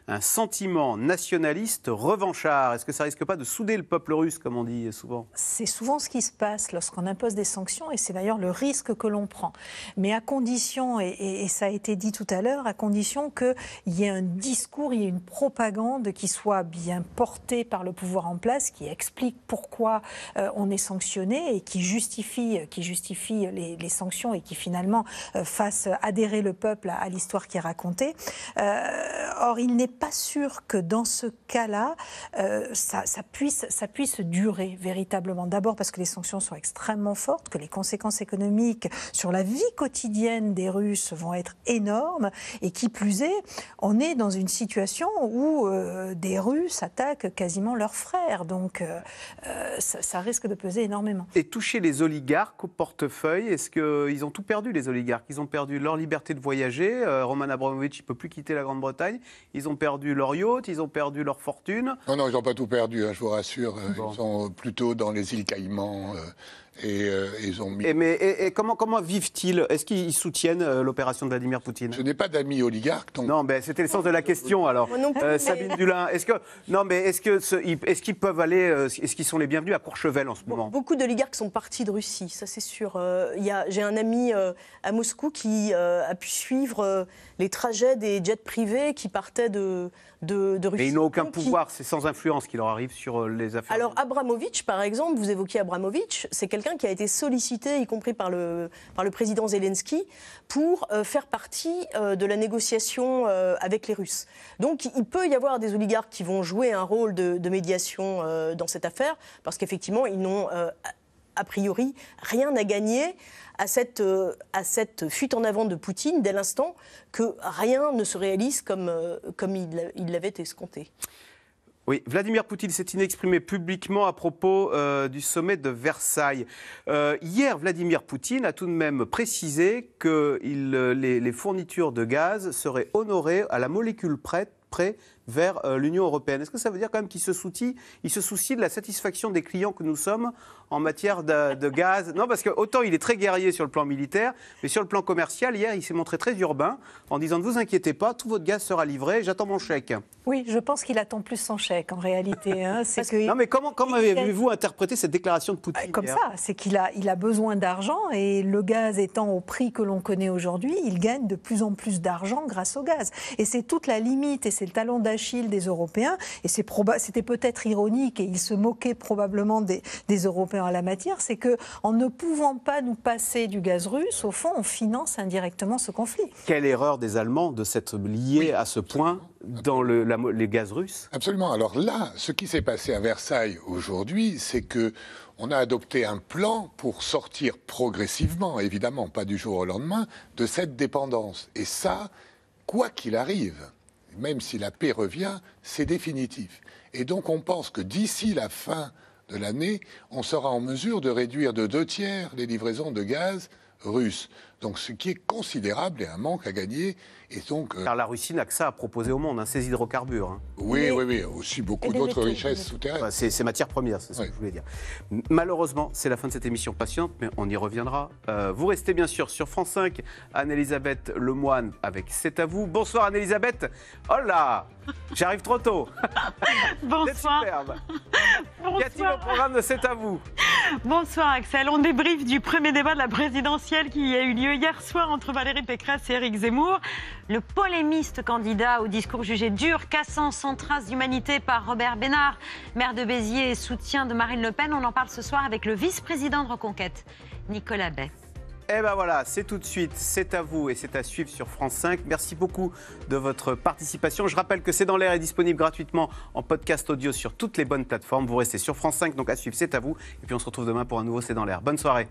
un sentiment nationaliste revanchard. Est-ce que ça risque pas de souder le peuple russe, comme on dit souvent C'est souvent ce qui se passe lorsqu'on impose des sanctions, et c'est d'ailleurs le risque que l'on prend. Mais à condition, et, ça a été dit tout à l'heure, à condition qu'il y ait un discours, il y ait une propagande qui soit bien portée par le pouvoir en place, qui explique pourquoi euh, on est sanctionné et qui justifie, qui justifie les, sanctions et qui finalement euh, fasse adhérer le peuple à, l'histoire qui est racontée. Euh, or, il n'est pas sûr que dans ce cas-là, euh, ça, puisse, ça puisse durer véritablement. D'abord parce que les sanctions sont extrêmement fortes, que les conséquences économiques sur la vie quotidienne des Russes vont être énormes, et qui plus est, on est dans une situation où euh, des Russes attaquent quasiment leurs frères, donc euh, ça, risque de peser énormément. Et toucher les oligarques au portefeuille, est-ce que ils ont tout perdu les oligarques Ils ont perdu leur liberté de voyager, Roman abramovitch ne peut plus quitter la Grande-Bretagne, ils ont perdu leur yacht, ils ont perdu leur fortune. Non, non, ils n'ont pas tout perdu, hein, je vous rassure. Euh, ils sont plutôt dans les îles Caïmans, euh, et euh, ils ont mis. Et, mais, comment, comment vivent-ils Est-ce qu'ils soutiennent euh, l'opération de Vladimir Poutine Je n'ai pas d'amis oligarques. Non, mais c'était le sens de la question alors. Euh, Sabine Dulin, est-ce que non, mais est-ce que est-ce qu'ils peuvent aller Est-ce qu'ils sont les bienvenus à Courchevel en ce moment Beaucoup d'oligarques sont partis de Russie, ça c'est sûr. Il j'ai un ami à Moscou qui a pu suivre les trajets des jets privés qui partaient de ils n'ont aucun pouvoir, c'est sans influence qui leur arrive sur euh, les affaires. Alors Abramovitch, par exemple, vous évoquez Abramovitch, c'est quelqu'un qui a été sollicité, y compris par le, par le président Zelensky, pour euh, faire partie euh, de la négociation avec les Russes. Donc il peut y avoir des oligarques qui vont jouer un rôle de, de médiation dans cette affaire, parce qu'effectivement, ils n'ont a priori, rien n'a gagné à cette, euh, à cette fuite en avant de Poutine dès l'instant que rien ne se réalise comme, euh, comme il l'avait escompté. Oui, Vladimir Poutine s'est inexprimé publiquement à propos euh, du sommet de Versailles. hier, Vladimir Poutine a tout de même précisé que il, les, fournitures de gaz seraient honorées à la molécule prête, près vers l'Union européenne. Est-ce que ça veut dire quand même qu'il se, soucie, il se soucie de la satisfaction des clients que nous sommes en matière de, gaz. Non, parce que autant il est très guerrier sur le plan militaire, mais sur le plan commercial, hier, il s'est montré très urbain en disant ne vous inquiétez pas, tout votre gaz sera livré, j'attends mon chèque. Oui, je pense qu'il attend plus son chèque en réalité. Hein. non, mais comment, comment avez-vous interprété cette déclaration de Poutine Comme ça, c'est qu'il a, il a besoin d'argent et le gaz étant au prix que l'on connaît aujourd'hui, il gagne de plus en plus d'argent grâce au gaz. Et c'est toute la limite et c'est le talon d'Achille des Européens. Et c'est c'était peut-être ironique et il se moquait probablement des Européens en la matière, c'est que en ne pouvant pas nous passer du gaz russe, au fond, on finance indirectement ce conflit. Quelle erreur des Allemands de s'être liés à ce point dans le, la, les gaz russes Absolument. Alors là, ce qui s'est passé à Versailles aujourd'hui, c'est que on a adopté un plan pour sortir progressivement, évidemment, pas du jour au lendemain, de cette dépendance. Et ça, quoi qu'il arrive, même si la paix revient, c'est définitif. Et donc on pense que d'ici la fin de l'année, on sera en mesure de réduire de deux tiers les livraisons de gaz russe. Donc ce qui est considérable et un manque à gagner. donc, euh, Car la Russie n'a que ça à proposer au monde, hein, ses hydrocarbures. Hein. Oui, oui, oui, aussi beaucoup d'autres richesses souterraines. c'est matière première, c'est ce que je voulais dire. Malheureusement, c'est la fin de cette émission patiente, mais on y reviendra. Euh, vous restez bien sûr sur France 5, Anne-Elisabeth Lemoine avec C'est à vous. Bonsoir Anne-Elisabeth. Oh là J'arrive trop tôt. Bonsoir. Y a-t-il au programme de C'est à vous Bonsoir Axel. On débriefe du premier débat de la présidentielle qui a eu lieu hier soir entre Valérie Pécresse et Éric Zemmour. Le polémiste candidat au discours jugé dur, cassant sans trace d'humanité par Robert Bénard, maire de Béziers et soutien de Marine Le Pen, on en parle ce soir avec le vice-président de Reconquête, Nicolas Bay. Et eh ben voilà, c'est tout de suite, c'est à vous et c'est à suivre sur France 5. Merci beaucoup de votre participation. Je rappelle que C'est dans l'air est disponible gratuitement en podcast audio sur toutes les bonnes plateformes. Vous restez sur France 5, donc à suivre, c'est à vous. Et puis on se retrouve demain pour un nouveau C'est dans l'air. Bonne soirée.